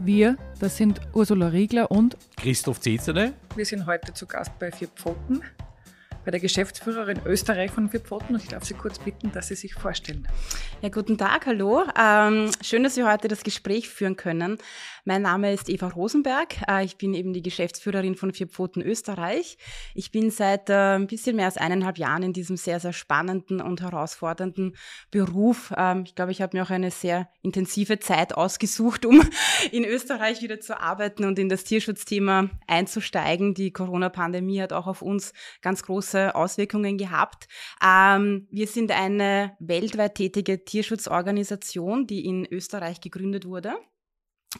Wir, das sind Ursula Riegler und Christoph Zezerle. Wir sind heute zu Gast bei Vier Pfoten, bei der Geschäftsführerin Österreich von Vier Pfoten und ich darf Sie kurz bitten, dass Sie sich vorstellen. Ja, guten Tag, hallo. Ähm, schön, dass wir heute das Gespräch führen können. Mein Name ist Eva Rosenberg. Äh, ich bin eben die Geschäftsführerin von Vier Pfoten Österreich. Ich bin seit äh, ein bisschen mehr als eineinhalb Jahren in diesem sehr, sehr spannenden und herausfordernden Beruf. Ähm, ich glaube, ich habe mir auch eine sehr intensive Zeit ausgesucht, um in Österreich wieder zu arbeiten und in das Tierschutzthema einzusteigen. Die Corona-Pandemie hat auch auf uns ganz große Auswirkungen gehabt. Ähm, wir sind eine weltweit tätige Tierschutzorganisation, die in Österreich gegründet wurde.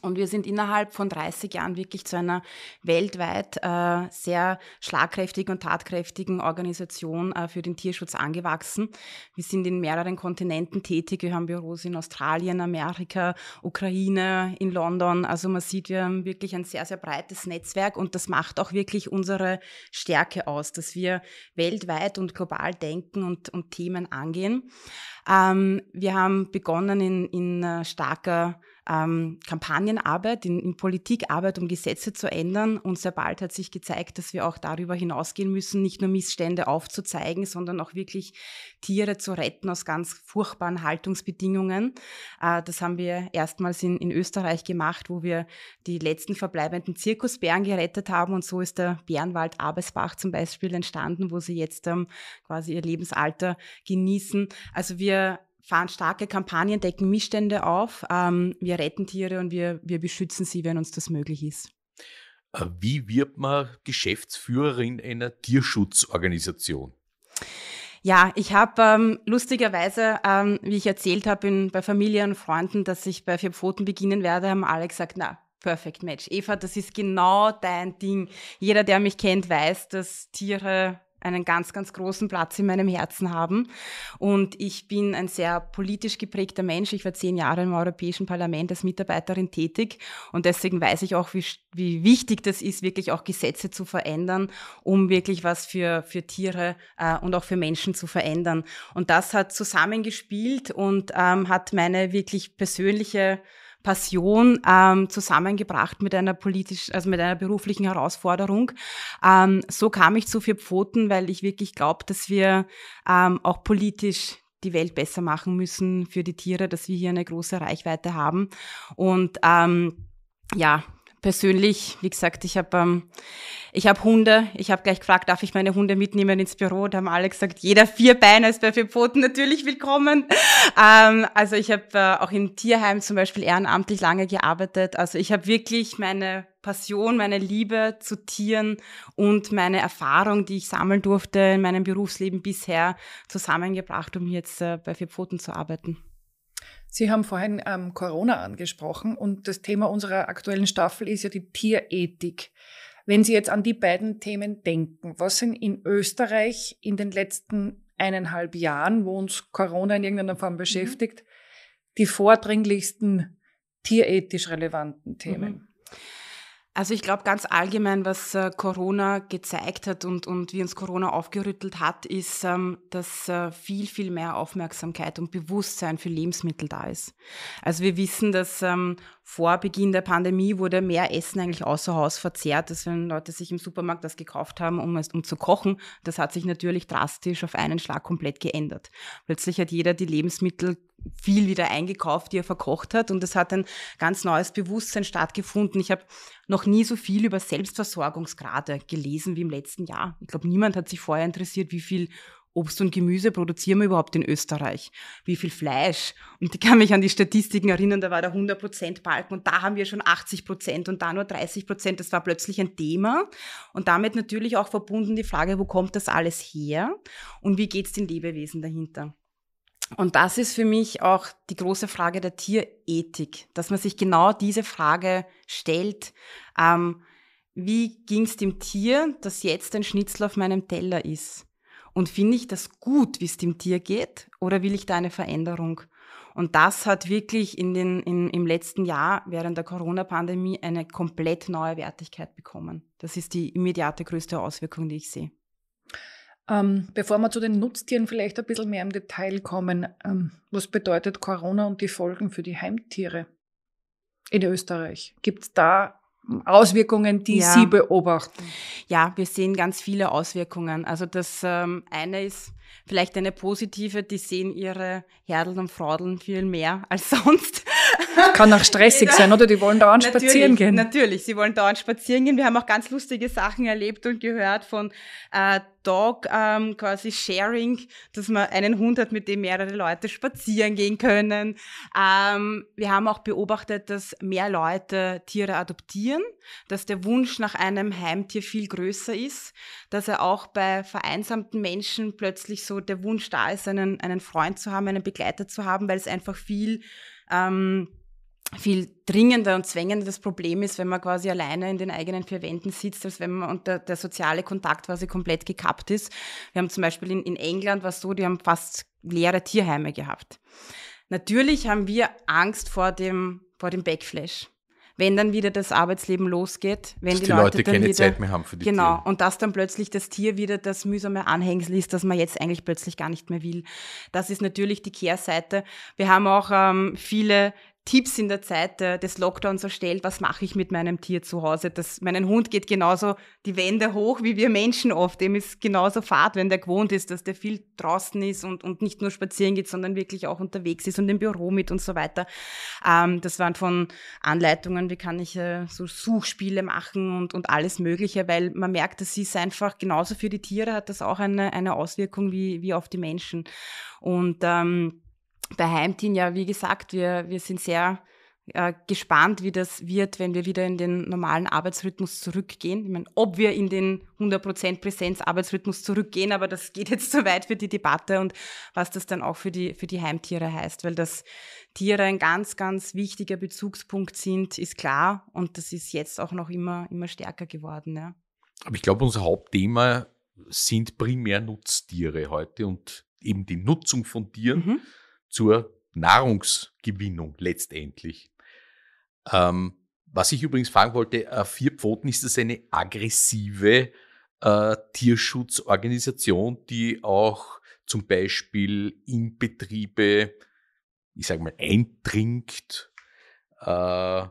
Und wir sind innerhalb von 30 Jahren wirklich zu einer weltweit äh, sehr schlagkräftigen und tatkräftigen Organisation äh, für den Tierschutz angewachsen. Wir sind in mehreren Kontinenten tätig. Wir haben Büros in Australien, Amerika, Ukraine, in London. Also man sieht, wir haben wirklich ein sehr, sehr breites Netzwerk und das macht auch wirklich unsere Stärke aus, dass wir weltweit und global denken und, und Themen angehen. Ähm, wir haben begonnen in, in äh, starker ähm, Kampagnenarbeit, in, in Politikarbeit, um Gesetze zu ändern. Und sehr bald hat sich gezeigt, dass wir auch darüber hinausgehen müssen, nicht nur Missstände aufzuzeigen, sondern auch wirklich Tiere zu retten aus ganz furchtbaren Haltungsbedingungen. Äh, das haben wir erstmals in, in Österreich gemacht, wo wir die letzten verbleibenden Zirkusbären gerettet haben. Und so ist der Bärenwald Abesbach zum Beispiel entstanden, wo sie jetzt ähm, quasi ihr Lebensalter genießen. Also wir fahren starke Kampagnen, decken Missstände auf. Ähm, wir retten Tiere und wir, wir beschützen sie, wenn uns das möglich ist. Äh, wie wird man Geschäftsführerin einer Tierschutzorganisation? Ja, ich habe ähm, lustigerweise, ähm, wie ich erzählt habe bei Familie und Freunden, dass ich bei Vier Pfoten beginnen werde, haben alle gesagt, na, perfect match. Eva, das ist genau dein Ding. Jeder, der mich kennt, weiß, dass Tiere einen ganz, ganz großen Platz in meinem Herzen haben. Und ich bin ein sehr politisch geprägter Mensch. Ich war zehn Jahre im Europäischen Parlament als Mitarbeiterin tätig. Und deswegen weiß ich auch, wie, wie wichtig das ist, wirklich auch Gesetze zu verändern, um wirklich was für, für Tiere äh, und auch für Menschen zu verändern. Und das hat zusammengespielt und ähm, hat meine wirklich persönliche Passion ähm, zusammengebracht mit einer politischen, also mit einer beruflichen Herausforderung. Ähm, so kam ich zu vier Pfoten, weil ich wirklich glaube, dass wir ähm, auch politisch die Welt besser machen müssen für die Tiere, dass wir hier eine große Reichweite haben. Und ähm, ja, persönlich, wie gesagt, ich habe ähm, ich hab Hunde. Ich habe gleich gefragt, darf ich meine Hunde mitnehmen ins Büro? Da haben alle gesagt, jeder vier Beine ist bei vier Pfoten natürlich willkommen. Ähm, also ich habe äh, auch im Tierheim zum Beispiel ehrenamtlich lange gearbeitet. Also ich habe wirklich meine Passion, meine Liebe zu Tieren und meine Erfahrung, die ich sammeln durfte in meinem Berufsleben bisher, zusammengebracht, um jetzt äh, bei vier Pfoten zu arbeiten. Sie haben vorhin ähm, Corona angesprochen und das Thema unserer aktuellen Staffel ist ja die Tierethik. Wenn Sie jetzt an die beiden Themen denken, was sind in Österreich in den letzten eineinhalb Jahren, wo uns Corona in irgendeiner Form mhm. beschäftigt, mhm. die vordringlichsten tierethisch relevanten Themen? Mhm. Also ich glaube ganz allgemein, was äh, Corona gezeigt hat und, und wie uns Corona aufgerüttelt hat, ist, ähm, dass äh, viel, viel mehr Aufmerksamkeit und Bewusstsein für Lebensmittel da ist. Also wir wissen, dass ähm, vor Beginn der Pandemie wurde mehr Essen eigentlich außer Haus verzehrt, dass wenn Leute sich im Supermarkt das gekauft haben, um, um zu kochen, das hat sich natürlich drastisch auf einen Schlag komplett geändert. Plötzlich hat jeder die Lebensmittel viel wieder eingekauft, die er verkocht hat. Und es hat ein ganz neues Bewusstsein stattgefunden. Ich habe noch nie so viel über Selbstversorgungsgrade gelesen wie im letzten Jahr. Ich glaube, niemand hat sich vorher interessiert, wie viel Obst und Gemüse produzieren wir überhaupt in Österreich? Wie viel Fleisch? Und ich kann mich an die Statistiken erinnern, da war der 100% Balken und da haben wir schon 80% und da nur 30%. Das war plötzlich ein Thema und damit natürlich auch verbunden die Frage, wo kommt das alles her und wie geht es den Lebewesen dahinter? Und das ist für mich auch die große Frage der Tierethik, dass man sich genau diese Frage stellt. Ähm, wie ging es dem Tier, das jetzt ein Schnitzel auf meinem Teller ist? Und finde ich das gut, wie es dem Tier geht, oder will ich da eine Veränderung? Und das hat wirklich in den, in, im letzten Jahr während der Corona-Pandemie eine komplett neue Wertigkeit bekommen. Das ist die immediate größte Auswirkung, die ich sehe. Ähm, bevor wir zu den Nutztieren vielleicht ein bisschen mehr im Detail kommen, ähm, was bedeutet Corona und die Folgen für die Heimtiere in Österreich? Gibt es da Auswirkungen, die ja. Sie beobachten? Ja, wir sehen ganz viele Auswirkungen. Also das ähm, eine ist vielleicht eine positive, die sehen ihre Herdeln und Fraudeln viel mehr als sonst. Kann auch stressig sein, oder? Die wollen dauernd natürlich, spazieren gehen. Natürlich, sie wollen dauernd spazieren gehen. Wir haben auch ganz lustige Sachen erlebt und gehört von äh, Dog ähm, quasi Sharing, dass man einen Hund hat, mit dem mehrere Leute spazieren gehen können. Ähm, wir haben auch beobachtet, dass mehr Leute Tiere adoptieren, dass der Wunsch nach einem Heimtier viel größer ist, dass er auch bei vereinsamten Menschen plötzlich so der Wunsch da ist, einen, einen Freund zu haben, einen Begleiter zu haben, weil es einfach viel ähm, viel dringender und zwängender das Problem ist, wenn man quasi alleine in den eigenen vier Wänden sitzt, als wenn man und der, der soziale Kontakt quasi komplett gekappt ist. Wir haben zum Beispiel in, in England was so, die haben fast leere Tierheime gehabt. Natürlich haben wir Angst vor dem, vor dem Backflash wenn dann wieder das Arbeitsleben losgeht, wenn die, die, Leute, Leute keine wieder, Zeit mehr haben für die Genau, Tiere. und dass dann plötzlich das Tier wieder das mühsame Anhängsel ist, das man jetzt eigentlich plötzlich gar nicht mehr will. Das ist natürlich die Kehrseite. Wir haben auch ähm, viele Tipps in der Zeit äh, des Lockdowns erstellt, was mache ich mit meinem Tier zu Hause. Das, meinen Hund geht genauso die Wände hoch wie wir Menschen oft. Dem ist genauso fad, wenn der gewohnt ist, dass der viel draußen ist und, und nicht nur spazieren geht, sondern wirklich auch unterwegs ist und im Büro mit und so weiter. Ähm, das waren von Anleitungen, wie kann ich äh, so Suchspiele machen und, und alles Mögliche, weil man merkt, das ist einfach genauso für die Tiere hat das auch eine, eine Auswirkung wie, wie auf die Menschen. Und ähm, bei Heimteam, ja, wie gesagt, wir, wir sind sehr äh, gespannt, wie das wird, wenn wir wieder in den normalen Arbeitsrhythmus zurückgehen. Ich meine, ob wir in den 100% Präsenz-Arbeitsrhythmus zurückgehen, aber das geht jetzt zu weit für die Debatte und was das dann auch für die, für die Heimtiere heißt, weil das Tiere ein ganz, ganz wichtiger Bezugspunkt sind, ist klar und das ist jetzt auch noch immer, immer stärker geworden. Ja. Aber ich glaube, unser Hauptthema sind primär Nutztiere heute und eben die Nutzung von Tieren. Mhm zur Nahrungsgewinnung letztendlich. Ähm, was ich übrigens fragen wollte, äh, Vier Pfoten, ist das eine aggressive äh, Tierschutzorganisation, die auch zum Beispiel in Betriebe, ich sage mal, eindringt? Äh,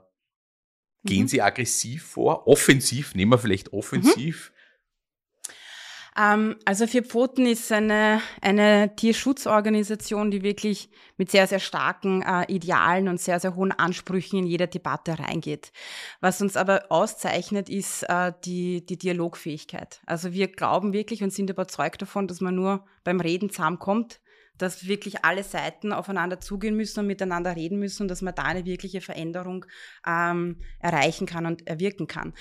gehen mhm. Sie aggressiv vor? Offensiv, nehmen wir vielleicht mhm. offensiv. Ähm, also Vier Pfoten ist eine, eine Tierschutzorganisation, die wirklich mit sehr, sehr starken äh, Idealen und sehr, sehr hohen Ansprüchen in jeder Debatte reingeht. Was uns aber auszeichnet, ist äh, die, die Dialogfähigkeit. Also wir glauben wirklich und sind überzeugt davon, dass man nur beim Reden zusammenkommt, dass wirklich alle Seiten aufeinander zugehen müssen und miteinander reden müssen und dass man da eine wirkliche Veränderung ähm, erreichen kann und erwirken kann.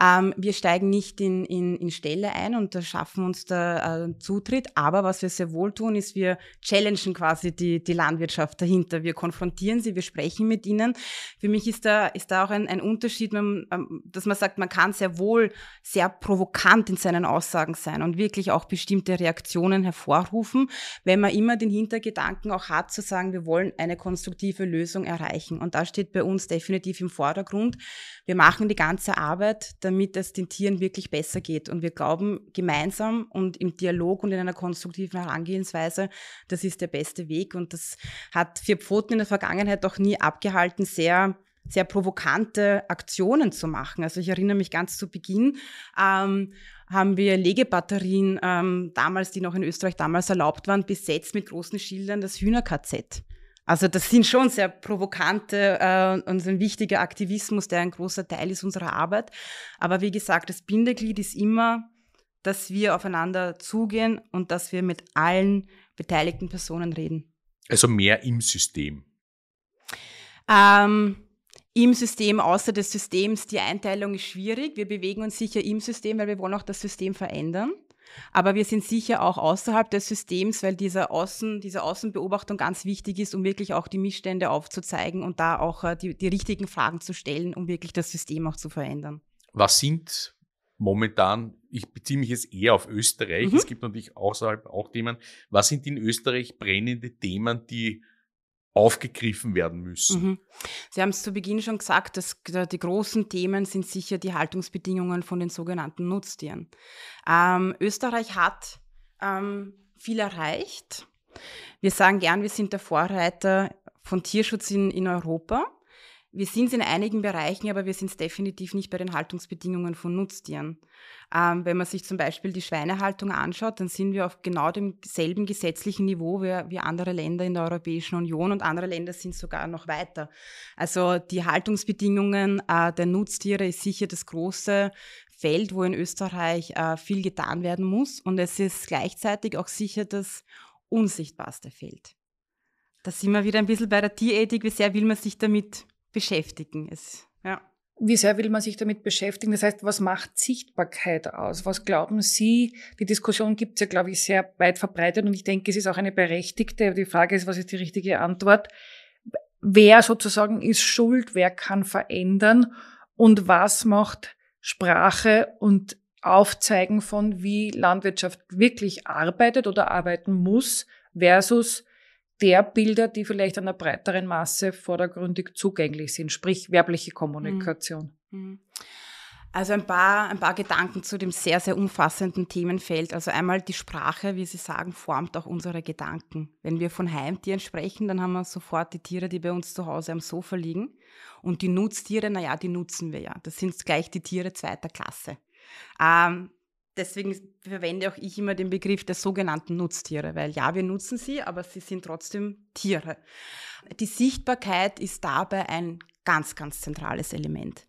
Ähm, wir steigen nicht in, in, in Stelle ein und da schaffen uns da äh, Zutritt, aber was wir sehr wohl tun, ist, wir challengen quasi die, die Landwirtschaft dahinter. Wir konfrontieren sie, wir sprechen mit ihnen. Für mich ist da, ist da auch ein, ein Unterschied, man, ähm, dass man sagt, man kann sehr wohl sehr provokant in seinen Aussagen sein und wirklich auch bestimmte Reaktionen hervorrufen, wenn man immer den Hintergedanken auch hat, zu sagen, wir wollen eine konstruktive Lösung erreichen. Und da steht bei uns definitiv im Vordergrund. Wir machen die ganze Arbeit, damit es den Tieren wirklich besser geht. Und wir glauben gemeinsam und im Dialog und in einer konstruktiven Herangehensweise, das ist der beste Weg. Und das hat Vier Pfoten in der Vergangenheit auch nie abgehalten, sehr sehr provokante Aktionen zu machen. Also ich erinnere mich ganz zu Beginn, ähm, haben wir Legebatterien, ähm, damals, die noch in Österreich damals erlaubt waren, besetzt mit großen Schildern, das Hühner-KZ. Also das sind schon sehr provokante äh, und ein wichtiger Aktivismus, der ein großer Teil ist unserer Arbeit. Aber wie gesagt, das Bindeglied ist immer, dass wir aufeinander zugehen und dass wir mit allen beteiligten Personen reden. Also mehr im System. Ähm, im System außer des Systems. Die Einteilung ist schwierig. Wir bewegen uns sicher im System, weil wir wollen auch das System verändern. Aber wir sind sicher auch außerhalb des Systems, weil diese, Außen, diese Außenbeobachtung ganz wichtig ist, um wirklich auch die Missstände aufzuzeigen und da auch äh, die, die richtigen Fragen zu stellen, um wirklich das System auch zu verändern. Was sind momentan, ich beziehe mich jetzt eher auf Österreich, mhm. es gibt natürlich außerhalb auch Themen, was sind in Österreich brennende Themen, die aufgegriffen werden müssen. Mhm. Sie haben es zu Beginn schon gesagt, dass die großen Themen sind sicher die Haltungsbedingungen von den sogenannten Nutztieren. Ähm, Österreich hat ähm, viel erreicht. Wir sagen gern, wir sind der Vorreiter von Tierschutz in, in Europa. Wir sind es in einigen Bereichen, aber wir sind es definitiv nicht bei den Haltungsbedingungen von Nutztieren. Ähm, wenn man sich zum Beispiel die Schweinehaltung anschaut, dann sind wir auf genau demselben gesetzlichen Niveau wie, wie andere Länder in der Europäischen Union und andere Länder sind sogar noch weiter. Also die Haltungsbedingungen äh, der Nutztiere ist sicher das große Feld, wo in Österreich äh, viel getan werden muss und es ist gleichzeitig auch sicher das unsichtbarste Feld. Da sind wir wieder ein bisschen bei der Tierethik. Wie sehr will man sich damit beschäftigen. Es, ja. Wie sehr will man sich damit beschäftigen? Das heißt, was macht Sichtbarkeit aus? Was glauben Sie? Die Diskussion gibt es ja, glaube ich, sehr weit verbreitet und ich denke, es ist auch eine berechtigte. Die Frage ist, was ist die richtige Antwort? Wer sozusagen ist schuld? Wer kann verändern? Und was macht Sprache und Aufzeigen von, wie Landwirtschaft wirklich arbeitet oder arbeiten muss versus der Bilder, die vielleicht einer breiteren Masse vordergründig zugänglich sind, sprich werbliche Kommunikation. Mhm. Mhm. Also ein paar, ein paar Gedanken zu dem sehr, sehr umfassenden Themenfeld. Also einmal die Sprache, wie Sie sagen, formt auch unsere Gedanken. Wenn wir von Heimtieren sprechen, dann haben wir sofort die Tiere, die bei uns zu Hause am Sofa liegen. Und die Nutztiere, naja, die nutzen wir ja. Das sind gleich die Tiere zweiter Klasse. Ähm, deswegen verwende auch ich immer den Begriff der sogenannten Nutztiere, weil ja, wir nutzen sie, aber sie sind trotzdem Tiere. Die Sichtbarkeit ist dabei ein ganz, ganz zentrales Element.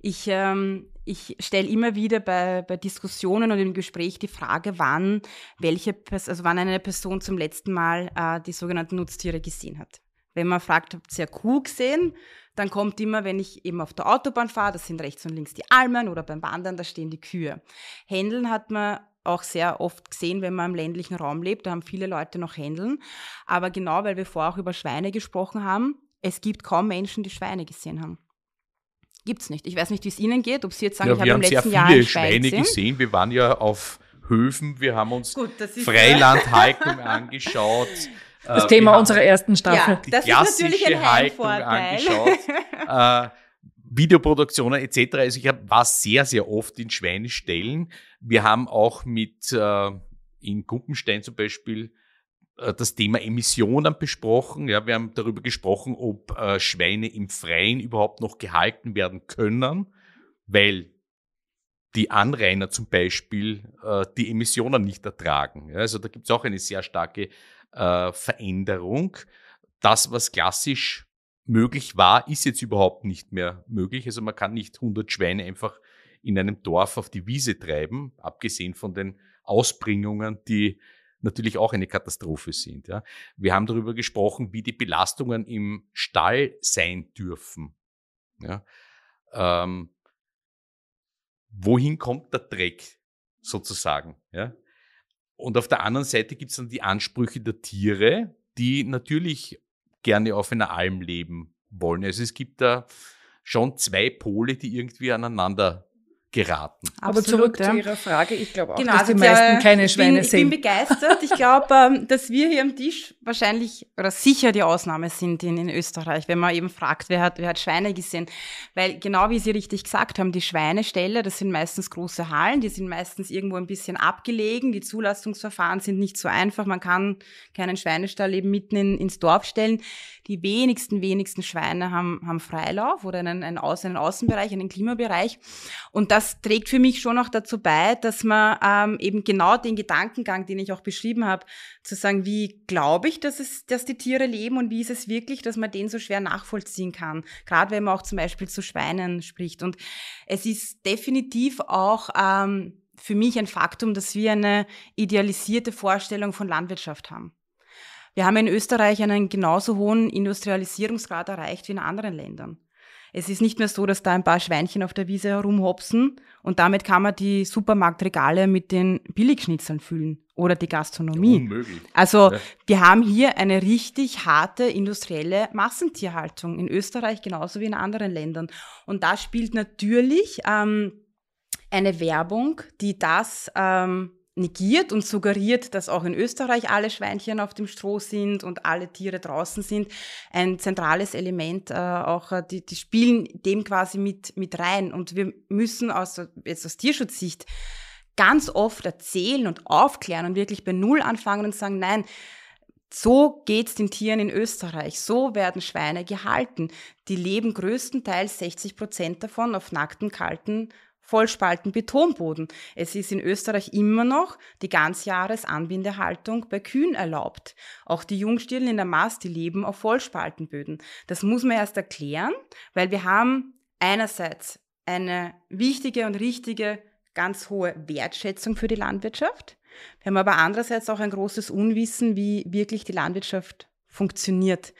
Ich, ähm, ich stelle immer wieder bei, bei Diskussionen und im Gespräch die Frage, wann welche, also wann eine Person zum letzten Mal äh, die sogenannten Nutztiere gesehen hat. Wenn man fragt, ob sie eine Kuh gesehen, dann kommt immer, wenn ich eben auf der Autobahn fahre, das sind rechts und links die Almen oder beim Wandern, da stehen die Kühe. Händeln hat man auch sehr oft gesehen, wenn man im ländlichen Raum lebt, da haben viele Leute noch Händeln. Aber genau, weil wir vorher auch über Schweine gesprochen haben, es gibt kaum Menschen, die Schweine gesehen haben. Gibt es nicht. Ich weiß nicht, wie es Ihnen geht, ob Sie jetzt sagen, ja, ich habe im letzten Jahr. Wir haben sehr viele Schweine gesehen. Wir waren ja auf Höfen, wir haben uns Freilandhaltung angeschaut. Das äh, Thema unserer ersten Staffel. Ja, das ist natürlich ein Heimvorteil. Äh, Videoproduktionen etc. Also ich war sehr, sehr oft in Schweinestellen. Wir haben auch mit äh, in Gumpenstein zum Beispiel äh, das Thema Emissionen besprochen. Ja, wir haben darüber gesprochen, ob äh, Schweine im Freien überhaupt noch gehalten werden können, weil die Anrainer zum Beispiel äh, die Emissionen nicht ertragen. Ja, also da gibt es auch eine sehr starke äh, Veränderung. Das, was klassisch möglich war, ist jetzt überhaupt nicht mehr möglich. Also man kann nicht 100 Schweine einfach in einem Dorf auf die Wiese treiben, abgesehen von den Ausbringungen, die natürlich auch eine Katastrophe sind. Ja. Wir haben darüber gesprochen, wie die Belastungen im Stall sein dürfen. Ja. Ähm, wohin kommt der Dreck sozusagen? Ja. Und auf der anderen Seite gibt es dann die Ansprüche der Tiere, die natürlich gerne auf einer Alm leben wollen. Also es gibt da schon zwei Pole, die irgendwie aneinander geraten. Aber zurück ja. zu Ihrer Frage. Ich glaube auch, genau, dass also die meisten keine Schweine sind. Ich bin begeistert. Ich glaube, ähm, dass wir hier am Tisch wahrscheinlich oder sicher die Ausnahme sind in, in Österreich, wenn man eben fragt, wer hat, wer hat Schweine gesehen. Weil genau wie Sie richtig gesagt haben, die Schweineställe, das sind meistens große Hallen, die sind meistens irgendwo ein bisschen abgelegen. Die Zulassungsverfahren sind nicht so einfach. Man kann keinen Schweinestall eben mitten in, ins Dorf stellen. Die wenigsten, wenigsten Schweine haben, haben Freilauf oder einen, einen, Außen, einen Außenbereich, einen Klimabereich. Und das das trägt für mich schon auch dazu bei, dass man ähm, eben genau den Gedankengang, den ich auch beschrieben habe, zu sagen, wie glaube ich, dass, es, dass die Tiere leben und wie ist es wirklich, dass man den so schwer nachvollziehen kann. Gerade wenn man auch zum Beispiel zu Schweinen spricht. Und es ist definitiv auch ähm, für mich ein Faktum, dass wir eine idealisierte Vorstellung von Landwirtschaft haben. Wir haben in Österreich einen genauso hohen Industrialisierungsgrad erreicht wie in anderen Ländern. Es ist nicht mehr so, dass da ein paar Schweinchen auf der Wiese herumhopsen und damit kann man die Supermarktregale mit den Billigschnitzeln füllen oder die Gastronomie. Unmöglich. Also ja. wir haben hier eine richtig harte industrielle Massentierhaltung in Österreich genauso wie in anderen Ländern. Und da spielt natürlich ähm, eine Werbung, die das ähm, negiert und suggeriert, dass auch in Österreich alle Schweinchen auf dem Stroh sind und alle Tiere draußen sind, ein zentrales Element äh, auch, äh, die, die spielen dem quasi mit, mit rein. Und wir müssen aus, jetzt aus Tierschutzsicht ganz oft erzählen und aufklären und wirklich bei Null anfangen und sagen, nein, so geht's den Tieren in Österreich. So werden Schweine gehalten. Die leben größtenteils 60 Prozent davon auf nackten, kalten Vollspalten Betonboden. Es ist in Österreich immer noch die Ganzjahresanbindehaltung bei Kühen erlaubt. Auch die Jungstielen in der Mast, die leben auf Vollspaltenböden. Das muss man erst erklären, weil wir haben einerseits eine wichtige und richtige, ganz hohe Wertschätzung für die Landwirtschaft. Wir haben aber andererseits auch ein großes Unwissen, wie wirklich die Landwirtschaft funktioniert.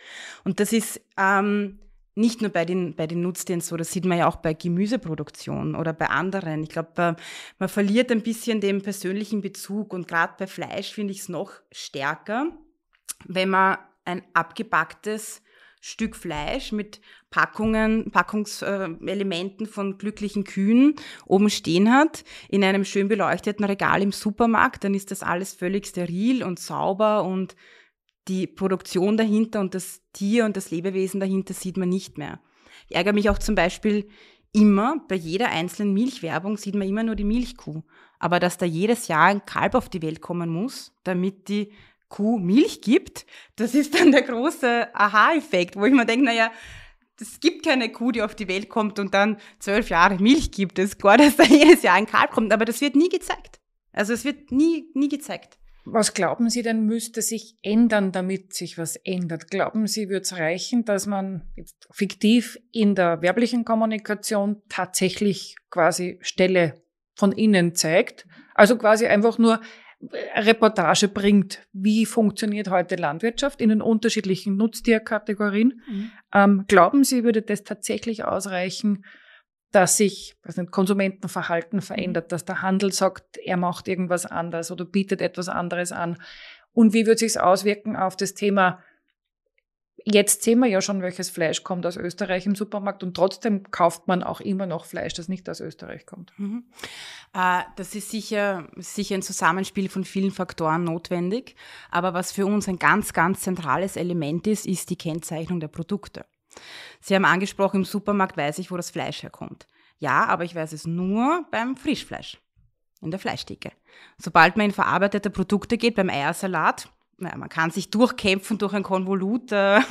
Und das ist ähm, nicht nur bei den, bei den Nutztieren so, das sieht man ja auch bei Gemüseproduktion oder bei anderen. Ich glaube, äh, man verliert ein bisschen den persönlichen Bezug und gerade bei Fleisch finde ich es noch stärker, wenn man ein abgepacktes Stück Fleisch mit Packungen, Packungselementen von glücklichen Kühen oben stehen hat, in einem schön beleuchteten Regal im Supermarkt, dann ist das alles völlig steril und sauber und die Produktion dahinter und das Tier und das Lebewesen dahinter sieht man nicht mehr. Ich ärgere mich auch zum Beispiel immer, bei jeder einzelnen Milchwerbung sieht man immer nur die Milchkuh. Aber dass da jedes Jahr ein Kalb auf die Welt kommen muss, damit die Kuh Milch gibt, das ist dann der große Aha-Effekt, wo ich mir denke, naja, es gibt keine Kuh, die auf die Welt kommt und dann zwölf Jahre Milch gibt. Es ist klar, dass da jedes Jahr ein Kalb kommt, aber das wird nie gezeigt. Also es wird nie, nie gezeigt. Was glauben Sie denn, müsste sich ändern, damit sich was ändert? Glauben Sie, würde es reichen, dass man fiktiv in der werblichen Kommunikation tatsächlich quasi Stelle von innen zeigt? Also quasi einfach nur Reportage bringt, wie funktioniert heute Landwirtschaft in den unterschiedlichen Nutztierkategorien. Mhm. Ähm, glauben Sie, würde das tatsächlich ausreichen, dass sich also Konsumentenverhalten mhm. verändert, dass der Handel sagt, er macht irgendwas anders oder bietet etwas anderes an. Und wie wird sich's auswirken auf das Thema? Jetzt sehen wir ja schon, welches Fleisch kommt aus Österreich im Supermarkt und trotzdem kauft man auch immer noch Fleisch, das nicht aus Österreich kommt. Mhm. Äh, das ist sicher, sicher ein Zusammenspiel von vielen Faktoren notwendig. Aber was für uns ein ganz, ganz zentrales Element ist, ist die Kennzeichnung der Produkte. Sie haben angesprochen, im Supermarkt weiß ich, wo das Fleisch herkommt. Ja, aber ich weiß es nur beim Frischfleisch, in der Fleischtheke. Sobald man in verarbeitete Produkte geht, beim Eiersalat, naja, man kann sich durchkämpfen durch ein Konvolut äh, an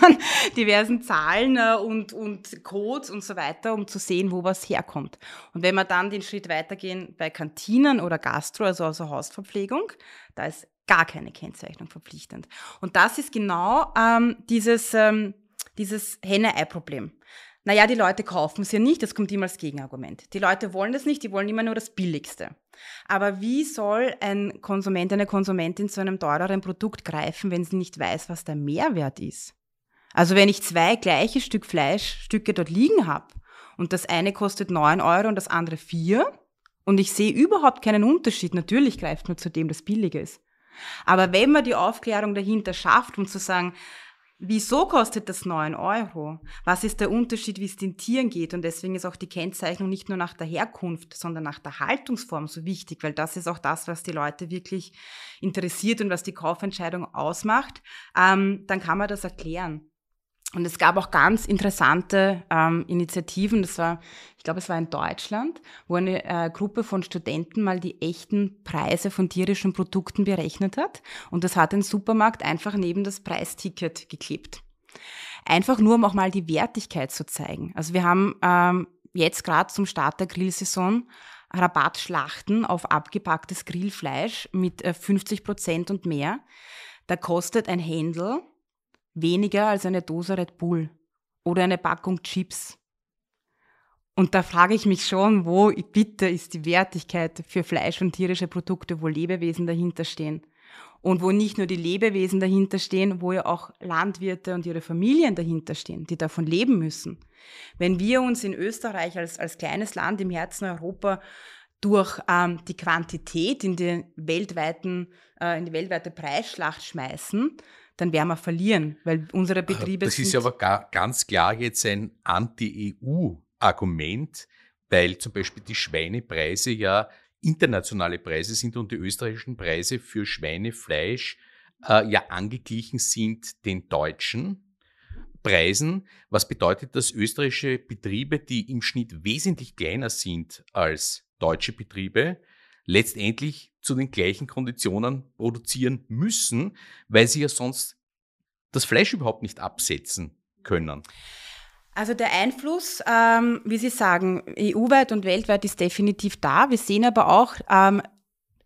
diversen Zahlen äh, und, und Codes und so weiter, um zu sehen, wo was herkommt. Und wenn wir dann den Schritt weitergehen bei Kantinen oder Gastro, also also Hausverpflegung, da ist gar keine Kennzeichnung verpflichtend. Und das ist genau ähm, dieses... Ähm, dieses Henne-Ei-Problem. Naja, die Leute kaufen es ja nicht, das kommt immer als Gegenargument. Die Leute wollen das nicht, die wollen immer nur das Billigste. Aber wie soll ein Konsument, eine Konsumentin zu einem teureren Produkt greifen, wenn sie nicht weiß, was der Mehrwert ist? Also wenn ich zwei gleiche Stück Fleischstücke dort liegen habe und das eine kostet 9 Euro und das andere 4 und ich sehe überhaupt keinen Unterschied, natürlich greift man zu dem, das billig ist. Aber wenn man die Aufklärung dahinter schafft, um zu sagen, Wieso kostet das 9 Euro? Was ist der Unterschied, wie es den Tieren geht? Und deswegen ist auch die Kennzeichnung nicht nur nach der Herkunft, sondern nach der Haltungsform so wichtig, weil das ist auch das, was die Leute wirklich interessiert und was die Kaufentscheidung ausmacht. Ähm, dann kann man das erklären. Und es gab auch ganz interessante ähm, Initiativen. Das war, ich glaube, es war in Deutschland, wo eine äh, Gruppe von Studenten mal die echten Preise von tierischen Produkten berechnet hat. Und das hat den Supermarkt einfach neben das Preisticket geklebt. Einfach nur, um auch mal die Wertigkeit zu zeigen. Also wir haben ähm, jetzt gerade zum Start der Grillsaison Rabattschlachten auf abgepacktes Grillfleisch mit äh, 50 Prozent und mehr. Da kostet ein Händel weniger als eine Dose Red Bull oder eine Packung Chips. Und da frage ich mich schon, wo bitte ist die Wertigkeit für Fleisch und tierische Produkte, wo Lebewesen dahinterstehen? Und wo nicht nur die Lebewesen dahinterstehen, wo ja auch Landwirte und ihre Familien dahinterstehen, die davon leben müssen. Wenn wir uns in Österreich als, als kleines Land im Herzen Europa durch ähm, die Quantität in, den weltweiten, äh, in die weltweite Preisschlacht schmeißen, dann werden wir verlieren, weil unsere Betriebe. Das ist aber gar, ganz klar jetzt ein Anti-EU-Argument, weil zum Beispiel die Schweinepreise ja internationale Preise sind und die österreichischen Preise für Schweinefleisch äh, ja angeglichen sind den deutschen. Preisen, was bedeutet, dass österreichische Betriebe, die im Schnitt wesentlich kleiner sind als deutsche Betriebe, letztendlich zu den gleichen Konditionen produzieren müssen, weil sie ja sonst das Fleisch überhaupt nicht absetzen können. Also der Einfluss, ähm, wie Sie sagen, EU-weit und weltweit ist definitiv da. Wir sehen aber auch ähm,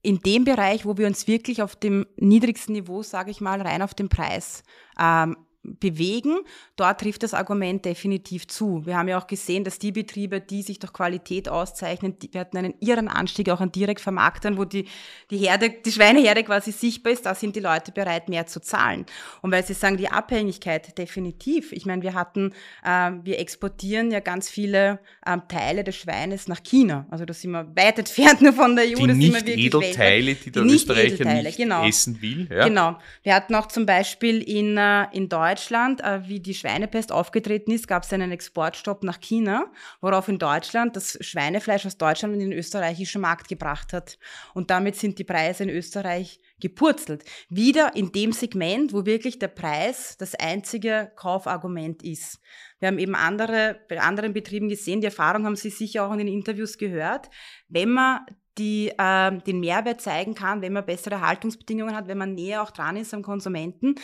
in dem Bereich, wo wir uns wirklich auf dem niedrigsten Niveau, sage ich mal, rein auf den Preis ähm, bewegen. Dort trifft das Argument definitiv zu. Wir haben ja auch gesehen, dass die Betriebe, die sich durch Qualität auszeichnen, die, wir hatten einen irren Anstieg auch an Direktvermarktern, wo die, die Herde, die Schweineherde quasi sichtbar ist, da sind die Leute bereit, mehr zu zahlen. Und weil Sie sagen, die Abhängigkeit definitiv. Ich meine, wir hatten, äh, wir exportieren ja ganz viele äh, Teile des Schweines nach China. Also da sind wir weit entfernt nur von der EU. Die das nicht Edelteile, die der die Österreicher nicht, genau. essen will. Ja. Genau. Wir hatten auch zum Beispiel in, äh, in Deutschland Deutschland, äh, wie die Schweinepest aufgetreten ist, gab es einen Exportstopp nach China, worauf in Deutschland das Schweinefleisch aus Deutschland in den österreichischen Markt gebracht hat. Und damit sind die Preise in Österreich gepurzelt. Wieder in dem Segment, wo wirklich der Preis das einzige Kaufargument ist. Wir haben eben andere, bei anderen Betrieben gesehen, die Erfahrung haben Sie sicher auch in den Interviews gehört. Wenn man die äh, den Mehrwert zeigen kann, wenn man bessere Haltungsbedingungen hat, wenn man näher auch dran ist am Konsumenten,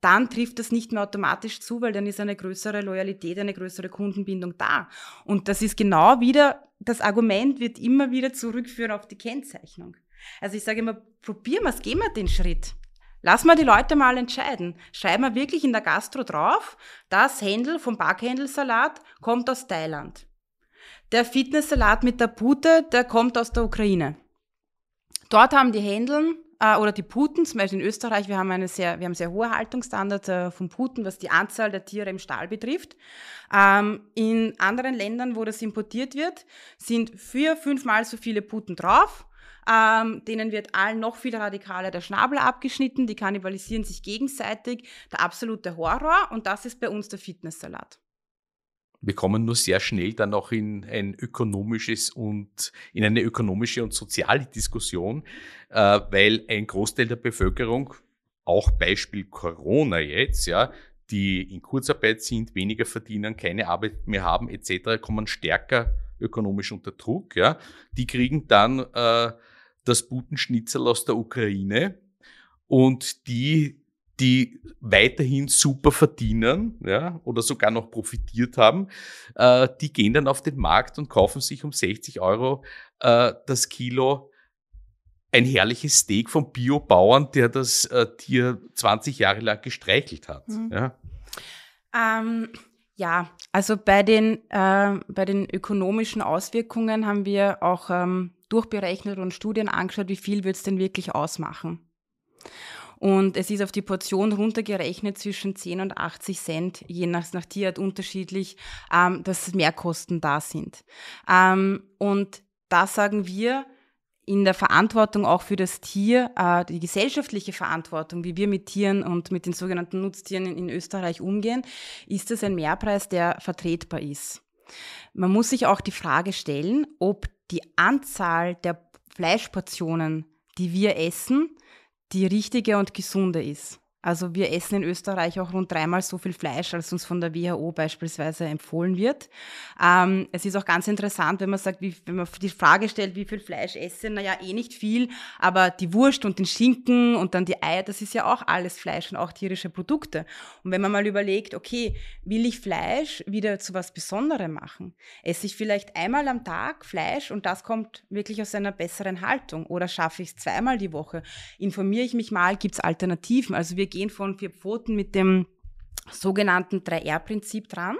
dann trifft das nicht mehr automatisch zu, weil dann ist eine größere Loyalität, eine größere Kundenbindung da. Und das ist genau wieder, das Argument wird immer wieder zurückführen auf die Kennzeichnung. Also ich sage immer, probieren wir es, gehen wir den Schritt. Lass mal die Leute mal entscheiden. Schreiben wir wirklich in der Gastro drauf, das Händel vom Backhändelsalat kommt aus Thailand. Der Fitnesssalat mit der Pute, der kommt aus der Ukraine. Dort haben die Händeln äh, oder die Puten, zum Beispiel in Österreich, wir haben, eine sehr, wir haben sehr hohe Haltungsstandards äh, von Puten, was die Anzahl der Tiere im Stall betrifft. Ähm, in anderen Ländern, wo das importiert wird, sind vier, fünfmal so viele Puten drauf. Ähm, denen wird allen noch viel radikaler der Schnabel abgeschnitten, die kannibalisieren sich gegenseitig, der absolute Horror und das ist bei uns der Fitnesssalat wir kommen nur sehr schnell dann auch in ein ökonomisches und in eine ökonomische und soziale Diskussion, äh, weil ein Großteil der Bevölkerung, auch Beispiel Corona jetzt, ja, die in Kurzarbeit sind, weniger verdienen, keine Arbeit mehr haben etc., kommen stärker ökonomisch unter Druck. Ja. Die kriegen dann äh, das Butenschnitzel aus der Ukraine und die die weiterhin super verdienen ja, oder sogar noch profitiert haben, äh, die gehen dann auf den Markt und kaufen sich um 60 Euro äh, das Kilo ein herrliches Steak vom Biobauern, der das äh, Tier 20 Jahre lang gestreichelt hat. Mhm. Ja. Ähm, ja. also bei den, ähm, bei den ökonomischen Auswirkungen haben wir auch ähm, durchberechnet und Studien angeschaut, wie viel wird es denn wirklich ausmachen. Und es ist auf die Portion runtergerechnet zwischen 10 und 80 Cent, je nach, nach Tierart unterschiedlich, ähm, dass Mehrkosten da sind. Ähm, und da sagen wir, in der Verantwortung auch für das Tier, äh, die gesellschaftliche Verantwortung, wie wir mit Tieren und mit den sogenannten Nutztieren in, Österreich umgehen, ist das ein Mehrpreis, der vertretbar ist. Man muss sich auch die Frage stellen, ob die Anzahl der Fleischportionen, die wir essen, die richtige und gesunde ist. Also wir essen in Österreich auch rund dreimal so viel Fleisch, als uns von der WHO beispielsweise empfohlen wird. Ähm, es ist auch ganz interessant, wenn man sagt, wie, wenn man die Frage stellt, wie viel Fleisch essen, naja, eh nicht viel, aber die Wurst und den Schinken und dann die Eier, das ist ja auch alles Fleisch und auch tierische Produkte. Und wenn man mal überlegt, okay, will ich Fleisch wieder zu was Besonderem machen? Esse ich vielleicht einmal am Tag Fleisch und das kommt wirklich aus einer besseren Haltung? Oder schaffe ich es zweimal die Woche? Informiere ich mich mal, gibt es Alternativen? Also wir Gehen von vier Pfoten mit dem sogenannten 3R-Prinzip dran.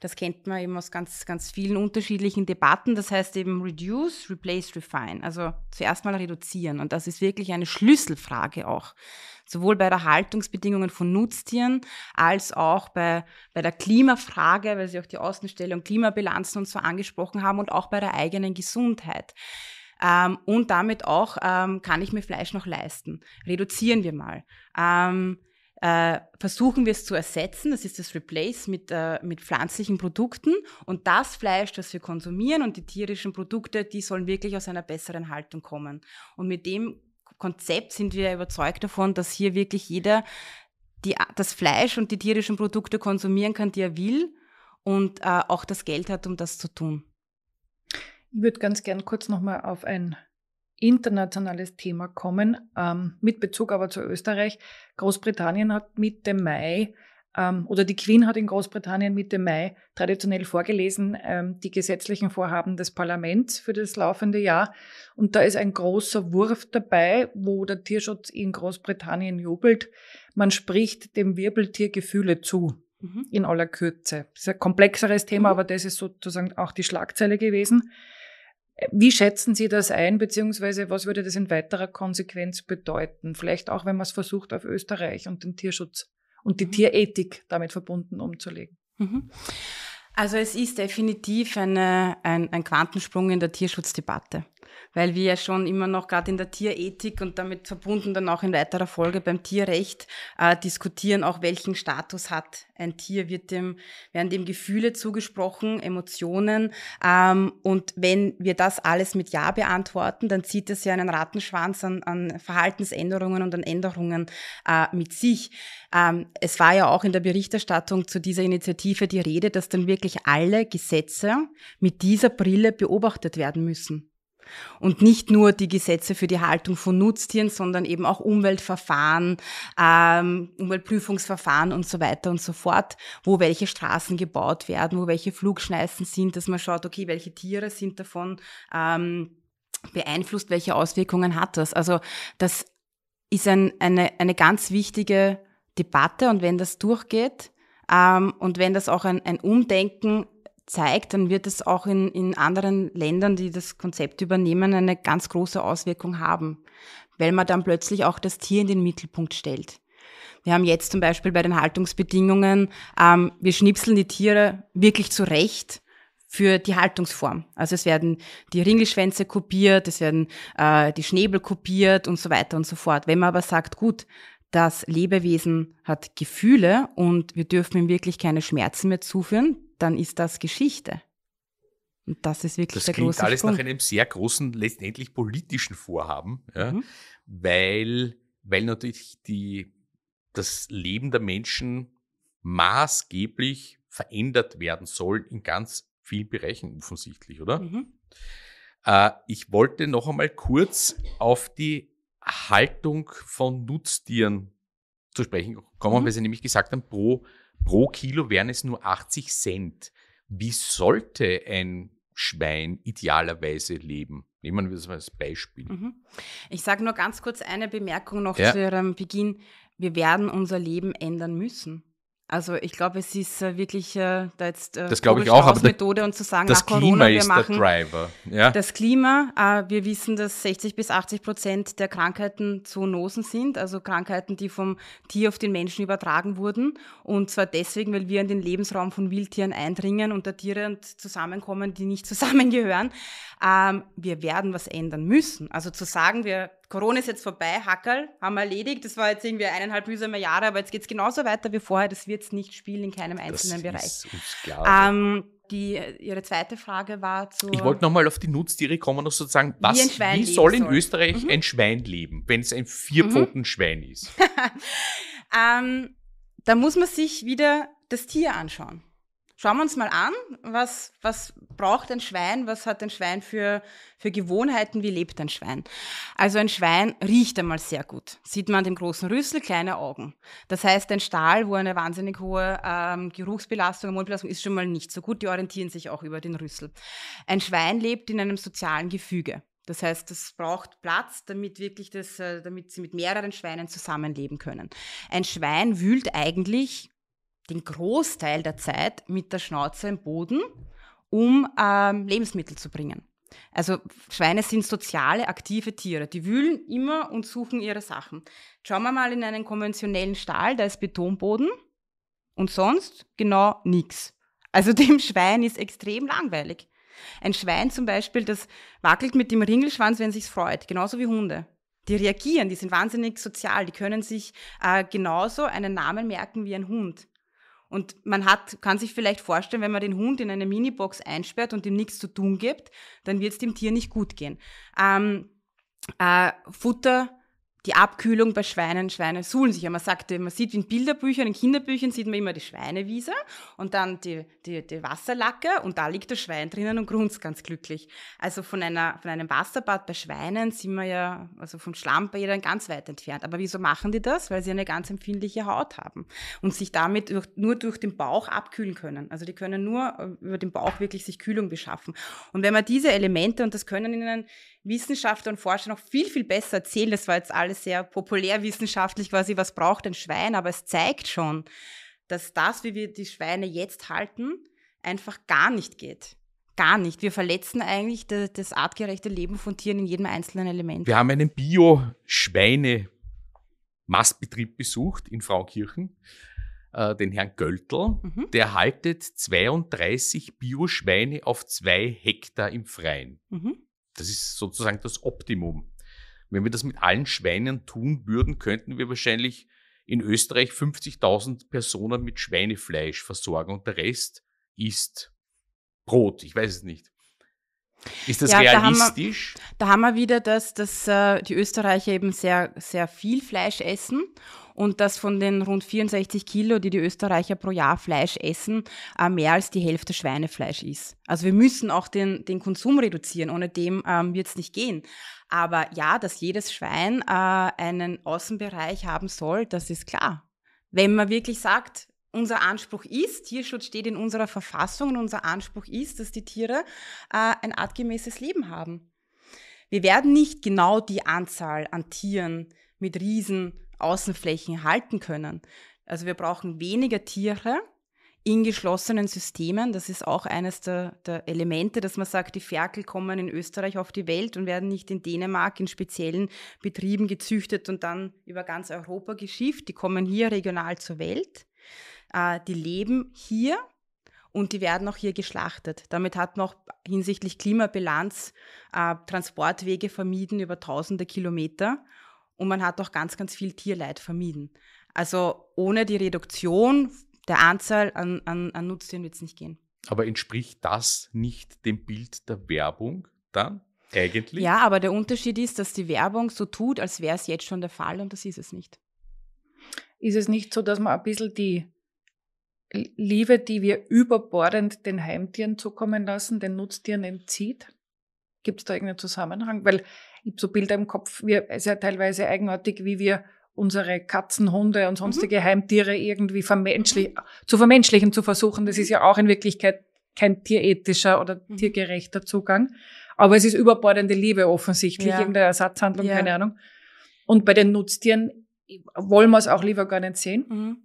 Das kennt man eben aus ganz, ganz vielen unterschiedlichen Debatten. Das heißt eben reduce, replace, refine. Also zuerst mal reduzieren. Und das ist wirklich eine Schlüsselfrage auch. Sowohl bei der Haltungsbedingungen von Nutztieren als auch bei, bei der Klimafrage, weil Sie auch die Außenstellung Klimabilanzen und so angesprochen haben und auch bei der eigenen Gesundheit. Ähm, und damit auch, ähm, kann ich mir Fleisch noch leisten? Reduzieren wir mal. Ähm, äh, versuchen wir es zu ersetzen, das ist das Replace mit, äh, mit pflanzlichen Produkten und das Fleisch, das wir konsumieren und die tierischen Produkte, die sollen wirklich aus einer besseren Haltung kommen. Und mit dem Konzept sind wir überzeugt davon, dass hier wirklich jeder die, das Fleisch und die tierischen Produkte konsumieren kann, die er will und äh, auch das Geld hat, um das zu tun. Ich würde ganz gern kurz nochmal auf ein internationales Thema kommen, ähm, mit Bezug aber zu Österreich. Großbritannien hat Mitte Mai ähm, oder die Queen hat in Großbritannien Mitte Mai traditionell vorgelesen ähm, die gesetzlichen Vorhaben des Parlaments für das laufende Jahr. Und da ist ein großer Wurf dabei, wo der Tierschutz in Großbritannien jubelt. Man spricht dem Wirbeltier Gefühle zu. Mhm. In aller Kürze. Das ist ein komplexeres Thema, mhm. aber das ist sozusagen auch die Schlagzeile gewesen. Wie schätzen Sie das ein, beziehungsweise was würde das in weiterer Konsequenz bedeuten? Vielleicht auch, wenn man es versucht, auf Österreich und den Tierschutz und die mhm. Tierethik damit verbunden umzulegen. Mhm. Also es ist definitiv eine, ein, ein Quantensprung in der Tierschutzdebatte weil wir ja schon immer noch gerade in der Tierethik und damit verbunden dann auch in weiterer Folge beim Tierrecht äh, diskutieren, auch welchen Status hat ein Tier, wird dem, werden dem Gefühle zugesprochen, Emotionen. Ähm, und wenn wir das alles mit Ja beantworten, dann zieht es ja einen Rattenschwanz an, an Verhaltensänderungen und an Änderungen äh, mit sich. Ähm, es war ja auch in der Berichterstattung zu dieser Initiative die Rede, dass dann wirklich alle Gesetze mit dieser Brille beobachtet werden müssen und nicht nur die Gesetze für die Haltung von Nutztieren, sondern eben auch Umweltverfahren, ähm, Umweltprüfungsverfahren und so weiter und so fort, wo welche Straßen gebaut werden, wo welche Flugschneisen sind, dass man schaut, okay, welche Tiere sind davon ähm, beeinflusst, welche Auswirkungen hat das. Also das ist ein, eine, eine ganz wichtige Debatte und wenn das durchgeht ähm, und wenn das auch ein, ein Umdenken zeigt, dann wird es auch in, in anderen Ländern, die das Konzept übernehmen, eine ganz große Auswirkung haben, weil man dann plötzlich auch das Tier in den Mittelpunkt stellt. Wir haben jetzt zum Beispiel bei den Haltungsbedingungen, ähm, wir schnipseln die Tiere wirklich zurecht für die Haltungsform. Also es werden die Ringelschwänze kopiert, es werden äh, die Schnäbel kopiert und so weiter und so fort. Wenn man aber sagt, gut, das Lebewesen hat Gefühle und wir dürfen ihm wirklich keine Schmerzen mehr zuführen, dann ist das Geschichte. Und das ist wirklich das der große Das klingt alles Sprung. nach einem sehr großen, letztendlich politischen Vorhaben, ja, mhm. weil, weil natürlich die, das Leben der Menschen maßgeblich verändert werden soll in ganz vielen Bereichen offensichtlich, oder? Mhm. Äh, ich wollte noch einmal kurz auf die Haltung von Nutztieren zu sprechen kommen, mhm. weil Sie nämlich gesagt haben, pro Pro Kilo wären es nur 80 Cent. Wie sollte ein Schwein idealerweise leben? Nehmen wir das mal als Beispiel. Mhm. Ich sage nur ganz kurz eine Bemerkung noch ja. zu Ihrem Beginn. Wir werden unser Leben ändern müssen. Also ich glaube, es ist äh, wirklich äh, da jetzt äh, das glaube ich auch, aber Methode und zu sagen, das Corona, Klima ist machen, der Driver. Ja? Das Klima, äh, wir wissen, dass 60 bis 80 Prozent der Krankheiten Zoonosen sind, also Krankheiten, die vom Tier auf den Menschen übertragen wurden. Und zwar deswegen, weil wir in den Lebensraum von Wildtieren eindringen und da Tiere zusammenkommen, die nicht zusammengehören. Ähm, wir werden was ändern müssen. Also zu sagen, wir Corona ist jetzt vorbei, Hackerl haben wir erledigt. Das war jetzt irgendwie eineinhalb mühsame Jahre, aber jetzt geht es genauso weiter wie vorher. Das wird es nicht spielen in keinem einzelnen das Bereich. Ist ähm, die, ihre zweite Frage war zu. Ich wollte nochmal auf die Nutztiere kommen noch sozusagen, was, wie, wie soll in Österreich mhm. ein Schwein leben, wenn es ein Vierpfoten-Schwein mhm. ist? ähm, da muss man sich wieder das Tier anschauen schauen wir uns mal an, was, was braucht ein Schwein, was hat ein Schwein für, für Gewohnheiten, wie lebt ein Schwein. Also ein Schwein riecht einmal sehr gut. Sieht man an dem großen Rüssel, kleine Augen. Das heißt, ein Stahl, wo eine wahnsinnig hohe ähm, Geruchsbelastung, Mundbelastung ist schon mal nicht so gut, die orientieren sich auch über den Rüssel. Ein Schwein lebt in einem sozialen Gefüge. Das heißt, es braucht Platz, damit wirklich das, äh, damit sie mit mehreren Schweinen zusammenleben können. Ein Schwein wühlt eigentlich den Großteil der Zeit mit der Schnauze im Boden, um ähm, Lebensmittel zu bringen. Also Schweine sind soziale, aktive Tiere. Die wühlen immer und suchen ihre Sachen. Schauen wir mal in einen konventionellen Stall, da ist Betonboden und sonst genau nichts. Also dem Schwein ist extrem langweilig. Ein Schwein zum Beispiel, das wackelt mit dem Ringelschwanz, wenn es sich freut, genauso wie Hunde. Die reagieren, die sind wahnsinnig sozial, die können sich äh, genauso einen Namen merken wie ein Hund. Und man hat, kann sich vielleicht vorstellen, wenn man den Hund in eine Minibox einsperrt und ihm nichts zu tun gibt, dann wird es dem Tier nicht gut gehen. Ähm, äh, Futter, die Abkühlung bei Schweinen, Schweine suhlen sich. Ja, man sagt, man sieht in Bilderbüchern, in Kinderbüchern sieht man immer die Schweinewiese und dann die, die, die Wasserlacke und da liegt das Schwein drinnen und grunzt ganz glücklich. Also von, einer, von einem Wasserbad bei Schweinen sind wir ja, also vom Schlammbädern ganz weit entfernt. Aber wieso machen die das? Weil sie eine ganz empfindliche Haut haben und sich damit durch, nur durch den Bauch abkühlen können. Also die können nur äh, über den Bauch wirklich sich Kühlung beschaffen. Und wenn man diese Elemente, und das können ihnen Wissenschaftler und Forscher noch viel, viel besser erzählen. Das war jetzt alles sehr populärwissenschaftlich quasi, was braucht ein Schwein, aber es zeigt schon, dass das, wie wir die Schweine jetzt halten, einfach gar nicht geht. Gar nicht. Wir verletzen eigentlich das, das artgerechte Leben von Tieren in jedem einzelnen Element. Wir haben einen Bio-Schweine-Mastbetrieb besucht in Fraukirchen, äh, den Herrn Göltl. Mhm. Der haltet 32 Bio-Schweine auf zwei Hektar im Freien. Mhm das ist sozusagen das Optimum. Wenn wir das mit allen Schweinen tun würden, könnten wir wahrscheinlich in Österreich 50.000 Personen mit Schweinefleisch versorgen und der Rest ist Brot. Ich weiß es nicht. Ist das ja, realistisch? Da haben, wir, da haben wir wieder das, dass äh, die Österreicher eben sehr, sehr viel Fleisch essen und dass von den rund 64 Kilo, die die Österreicher pro Jahr Fleisch essen, äh, mehr als die Hälfte Schweinefleisch ist. Also wir müssen auch den, den Konsum reduzieren, ohne dem ähm, wird es nicht gehen. Aber ja, dass jedes Schwein äh, einen Außenbereich haben soll, das ist klar. Wenn man wirklich sagt, unser Anspruch ist, Tierschutz steht in unserer Verfassung und unser Anspruch ist, dass die Tiere äh, ein artgemäßes Leben haben. Wir werden nicht genau die Anzahl an Tieren mit Riesen Außenflächen halten können. Also wir brauchen weniger Tiere in geschlossenen Systemen. Das ist auch eines der, der, Elemente, dass man sagt, die Ferkel kommen in Österreich auf die Welt und werden nicht in Dänemark in speziellen Betrieben gezüchtet und dann über ganz Europa geschifft. Die kommen hier regional zur Welt. Äh, die leben hier und die werden auch hier geschlachtet. Damit hat man auch hinsichtlich Klimabilanz äh, Transportwege vermieden über tausende Kilometer und man hat auch ganz, ganz viel Tierleid vermieden. Also ohne die Reduktion der Anzahl an, an, an Nutztieren wird es nicht gehen. Aber entspricht das nicht dem Bild der Werbung dann eigentlich? Ja, aber der Unterschied ist, dass die Werbung so tut, als wäre es jetzt schon der Fall und das ist es nicht. Ist es nicht so, dass man ein bisschen die Liebe, die wir überbordend den Heimtieren zukommen lassen, den Nutztieren entzieht? Gibt es da irgendeinen Zusammenhang? Weil ich habe so Bilder im Kopf, wir, es ist ja teilweise eigenartig, wie wir unsere Katzen, Hunde und sonstige mhm. Heimtiere irgendwie vermenschlich, mhm. zu vermenschlichen zu versuchen. Das ist ja auch in Wirklichkeit kein tierethischer oder mhm. tiergerechter Zugang. Aber es ist überbordende Liebe offensichtlich, ja. irgendeine Ersatzhandlung, ja. keine Ahnung. Und bei den Nutztieren wollen wir es auch lieber gar nicht sehen. Mhm.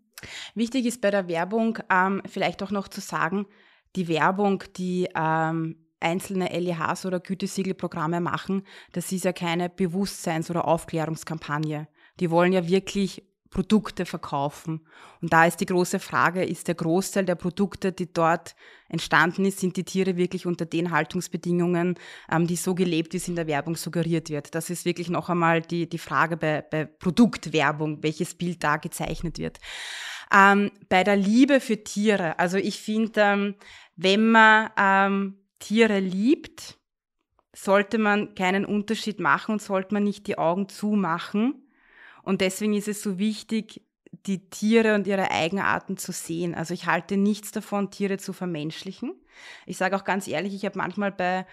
Wichtig ist bei der Werbung ähm, vielleicht auch noch zu sagen, die Werbung, die ähm, einzelne LEHs oder Gütesiegelprogramme machen, das ist ja keine Bewusstseins- oder Aufklärungskampagne. Die wollen ja wirklich Produkte verkaufen. Und da ist die große Frage, ist der Großteil der Produkte, die dort entstanden ist, sind die Tiere wirklich unter den Haltungsbedingungen, ähm, die so gelebt, wie es in der Werbung suggeriert wird? Das ist wirklich noch einmal die, die Frage bei, bei Produktwerbung, welches Bild da gezeichnet wird. Ähm, bei der Liebe für Tiere, also ich finde, ähm, wenn man ähm, Tiere liebt, sollte man keinen Unterschied machen und sollte man nicht die Augen zumachen. Und deswegen ist es so wichtig, die Tiere und ihre Eigenarten zu sehen. Also ich halte nichts davon, Tiere zu vermenschlichen. Ich sage auch ganz ehrlich, ich habe manchmal bei,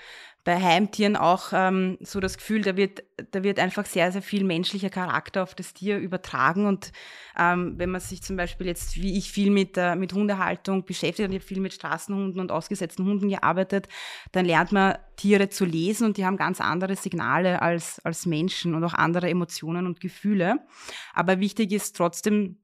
bei Heimtieren auch ähm, so das Gefühl, da wird, da wird einfach sehr, sehr viel menschlicher Charakter auf das Tier übertragen. Und ähm, wenn man sich zum Beispiel jetzt, wie ich, viel mit, äh, mit Hundehaltung beschäftigt und ich habe viel mit Straßenhunden und ausgesetzten Hunden gearbeitet, dann lernt man Tiere zu lesen und die haben ganz andere Signale als, als Menschen und auch andere Emotionen und Gefühle. Aber wichtig ist trotzdem,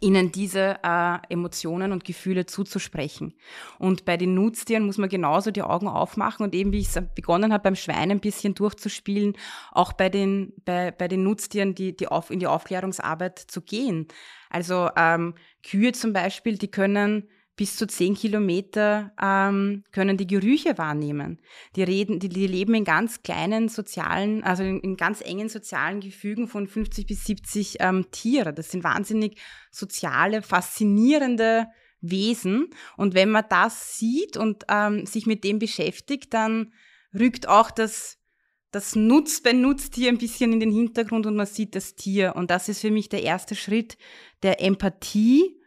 ihnen diese äh, Emotionen und Gefühle zuzusprechen. Und bei den Nutztieren muss man genauso die Augen aufmachen und eben, wie ich es begonnen habe, beim Schwein ein bisschen durchzuspielen, auch bei den, bei, bei den Nutztieren die, die auf, in die Aufklärungsarbeit zu gehen. Also ähm, Kühe zum Beispiel, die können bis zu zehn Kilometer ähm, können die Gerüche wahrnehmen. Die, reden, die, die leben in ganz kleinen sozialen, also in, in, ganz engen sozialen Gefügen von 50 bis 70 ähm, Tiere. Das sind wahnsinnig soziale, faszinierende Wesen. Und wenn man das sieht und ähm, sich mit dem beschäftigt, dann rückt auch das, das Nutz beim Nutztier ein bisschen in den Hintergrund und man sieht das Tier. Und das ist für mich der erste Schritt der Empathie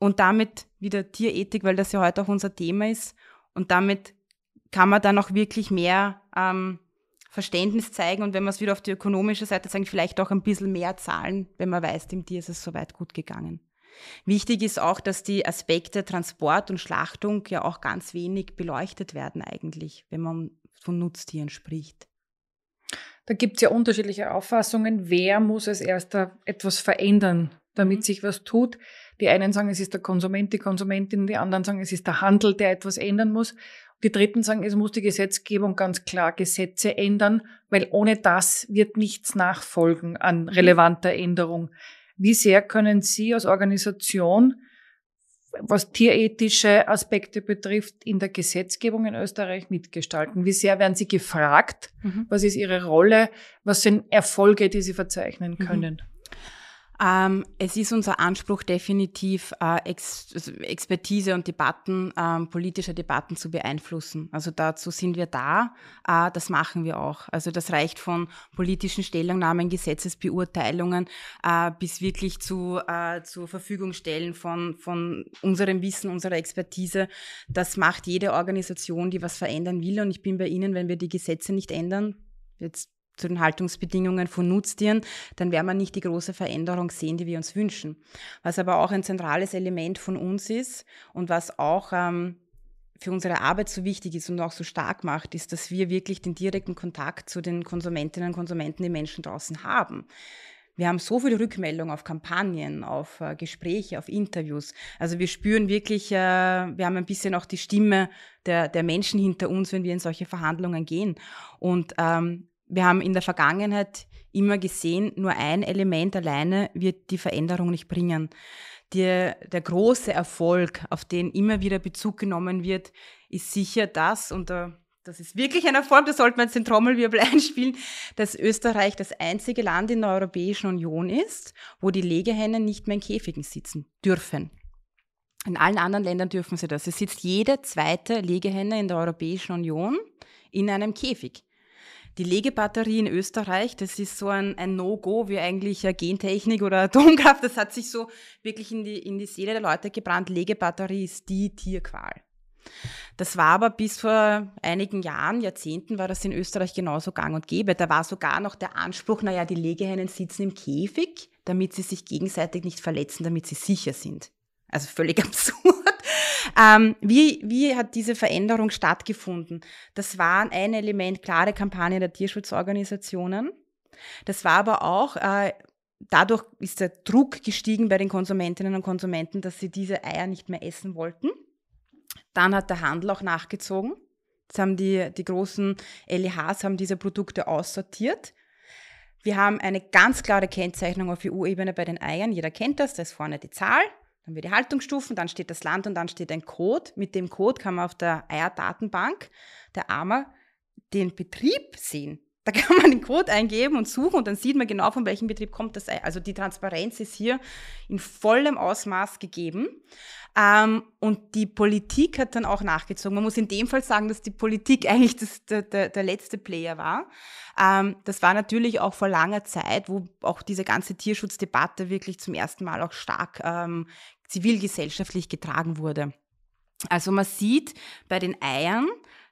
und damit wieder Tierethik, weil das ja heute auch unser Thema ist. Und damit kann man dann auch wirklich mehr ähm, Verständnis zeigen und wenn man es wieder auf die ökonomische Seite zeigt, vielleicht auch ein bisschen mehr zahlen, wenn man weiß, dem Tier ist es soweit gut gegangen. Wichtig ist auch, dass die Aspekte Transport und Schlachtung ja auch ganz wenig beleuchtet werden eigentlich, wenn man von Nutztieren spricht. Da gibt es ja unterschiedliche Auffassungen, wer muss als erster etwas verändern damit mhm. sich was tut. Die einen sagen, es ist der Konsument, die Konsumentin, die anderen sagen, es ist der Handel, der etwas ändern muss. Die Dritten sagen, es muss die Gesetzgebung ganz klar Gesetze ändern, weil ohne das wird nichts nachfolgen an mhm. relevanter Änderung. Wie sehr können Sie als Organisation, was tierethische Aspekte betrifft, in der Gesetzgebung in Österreich mitgestalten? Wie sehr werden Sie gefragt? Mhm. Was ist Ihre Rolle? Was sind Erfolge, die Sie verzeichnen mhm. können? Mhm. Ähm, es ist unser Anspruch definitiv, äh, Ex also Expertise und Debatten, äh, politische Debatten zu beeinflussen. Also dazu sind wir da, äh, das machen wir auch. Also das reicht von politischen Stellungnahmen, Gesetzesbeurteilungen äh, bis wirklich zu, äh, zur Verfügung stellen von, von unserem Wissen, unserer Expertise. Das macht jede Organisation, die was verändern will. Und ich bin bei Ihnen, wenn wir die Gesetze nicht ändern, jetzt zu den Haltungsbedingungen von Nutztieren, dann werden wir nicht die große Veränderung sehen, die wir uns wünschen. Was aber auch ein zentrales Element von uns ist und was auch ähm, für unsere Arbeit so wichtig ist und auch so stark macht, ist, dass wir wirklich den direkten Kontakt zu den Konsumentinnen und Konsumenten, die Menschen draußen haben. Wir haben so viele Rückmeldungen auf Kampagnen, auf äh, Gespräche, auf Interviews. Also wir spüren wirklich, äh, wir haben ein bisschen auch die Stimme der, der Menschen hinter uns, wenn wir in solche Verhandlungen gehen. Und ähm, wir haben in der Vergangenheit immer gesehen, nur ein Element alleine wird die Veränderung nicht bringen. Der, der große Erfolg, auf den immer wieder Bezug genommen wird, ist sicher das, und da, äh, das ist wirklich ein Erfolg, da sollte man jetzt den Trommelwirbel einspielen, dass Österreich das einzige Land in der Europäischen Union ist, wo die Legehennen nicht mehr in Käfigen sitzen dürfen. In allen anderen Ländern dürfen sie das. Es sitzt jede zweite Legehenne in der Europäischen Union in einem Käfig. Die Legebatterie in Österreich, das ist so ein, ein No-Go wie eigentlich Gentechnik oder Atomkraft. Das hat sich so wirklich in die, in die Seele der Leute gebrannt. Legebatterie ist die Tierqual. Das war aber bis vor einigen Jahren, Jahrzehnten, war das in Österreich genauso gang und gäbe. Da war sogar noch der Anspruch, naja, die Legehennen sitzen im Käfig, damit sie sich gegenseitig nicht verletzen, damit sie sicher sind. Also völlig absurd. Ähm, wie, wie hat diese Veränderung stattgefunden? Das war ein Element klare Kampagne der Tierschutzorganisationen. Das war aber auch äh, dadurch ist der Druck gestiegen bei den Konsumentinnen und Konsumenten, dass sie diese Eier nicht mehr essen wollten. Dann hat der Handel auch nachgezogen. Jetzt haben die, die großen LEHs haben diese Produkte aussortiert. Wir haben eine ganz klare Kennzeichnung auf EU-Ebene bei den Eiern. Jeder kennt das, da ist vorne die Zahl, dann haben wir die Haltungsstufen, dann steht das Land und dann steht ein Code. Mit dem Code kann man auf der Eierdatenbank der AMA den Betrieb sehen. Da kann man den Code eingeben und suchen und dann sieht man genau, von welchem Betrieb kommt das Ei. Also die Transparenz ist hier in vollem Ausmaß gegeben. Ähm, und die Politik hat dann auch nachgezogen. Man muss in dem Fall sagen, dass die Politik eigentlich das, der, der, der, letzte Player war. Ähm, das war natürlich auch vor langer Zeit, wo auch diese ganze Tierschutzdebatte wirklich zum ersten Mal auch stark ähm, zivilgesellschaftlich getragen wurde. Also man sieht bei den Eiern,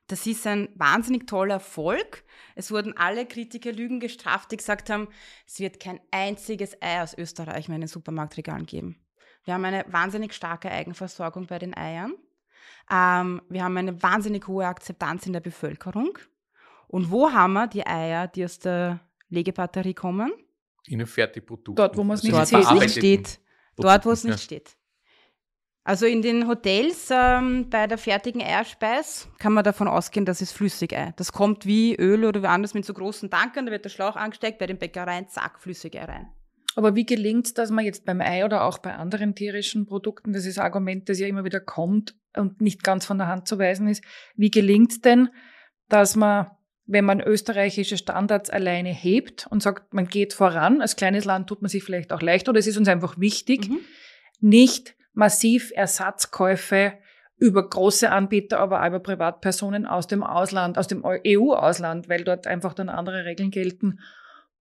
das ist ein wahnsinnig toller Erfolg. Es wurden alle Kritiker Lügen gestraft, die gesagt haben, es wird kein einziges Ei aus Österreich mehr in den Supermarktregalen geben. Wir haben eine wahnsinnig starke Eigenversorgung bei den Eiern. Ähm, wir haben eine wahnsinnig hohe Akzeptanz in der Bevölkerung. Und wo haben wir die Eier, die aus der Legebatterie kommen? In einem Fertigprodukt. Dort, wo man es also nicht, nicht, steht. Dort, wo es nicht steht. Also in den Hotels ähm, bei der fertigen Eierspeis kann man davon ausgehen, dass es Flüssigei. Äh, das kommt wie Öl oder wie anders mit so großen Tankern, da wird der Schlauch angesteckt, bei den Bäckereien, zack, Flüssigei rein. Aber wie gelingt es, dass man jetzt beim Ei oder auch bei anderen tierischen Produkten, das ist ein Argument, das ja immer wieder kommt und nicht ganz von der Hand zu weisen ist, wie gelingt es denn, dass man, wenn man österreichische Standards alleine hebt und sagt, man geht voran, als kleines Land tut man sich vielleicht auch leicht oder es ist uns einfach wichtig, mhm. nicht massiv Ersatzkäufe über große Anbieter, aber auch über Privatpersonen aus dem Ausland, aus dem EU-Ausland, weil dort einfach dann andere Regeln gelten,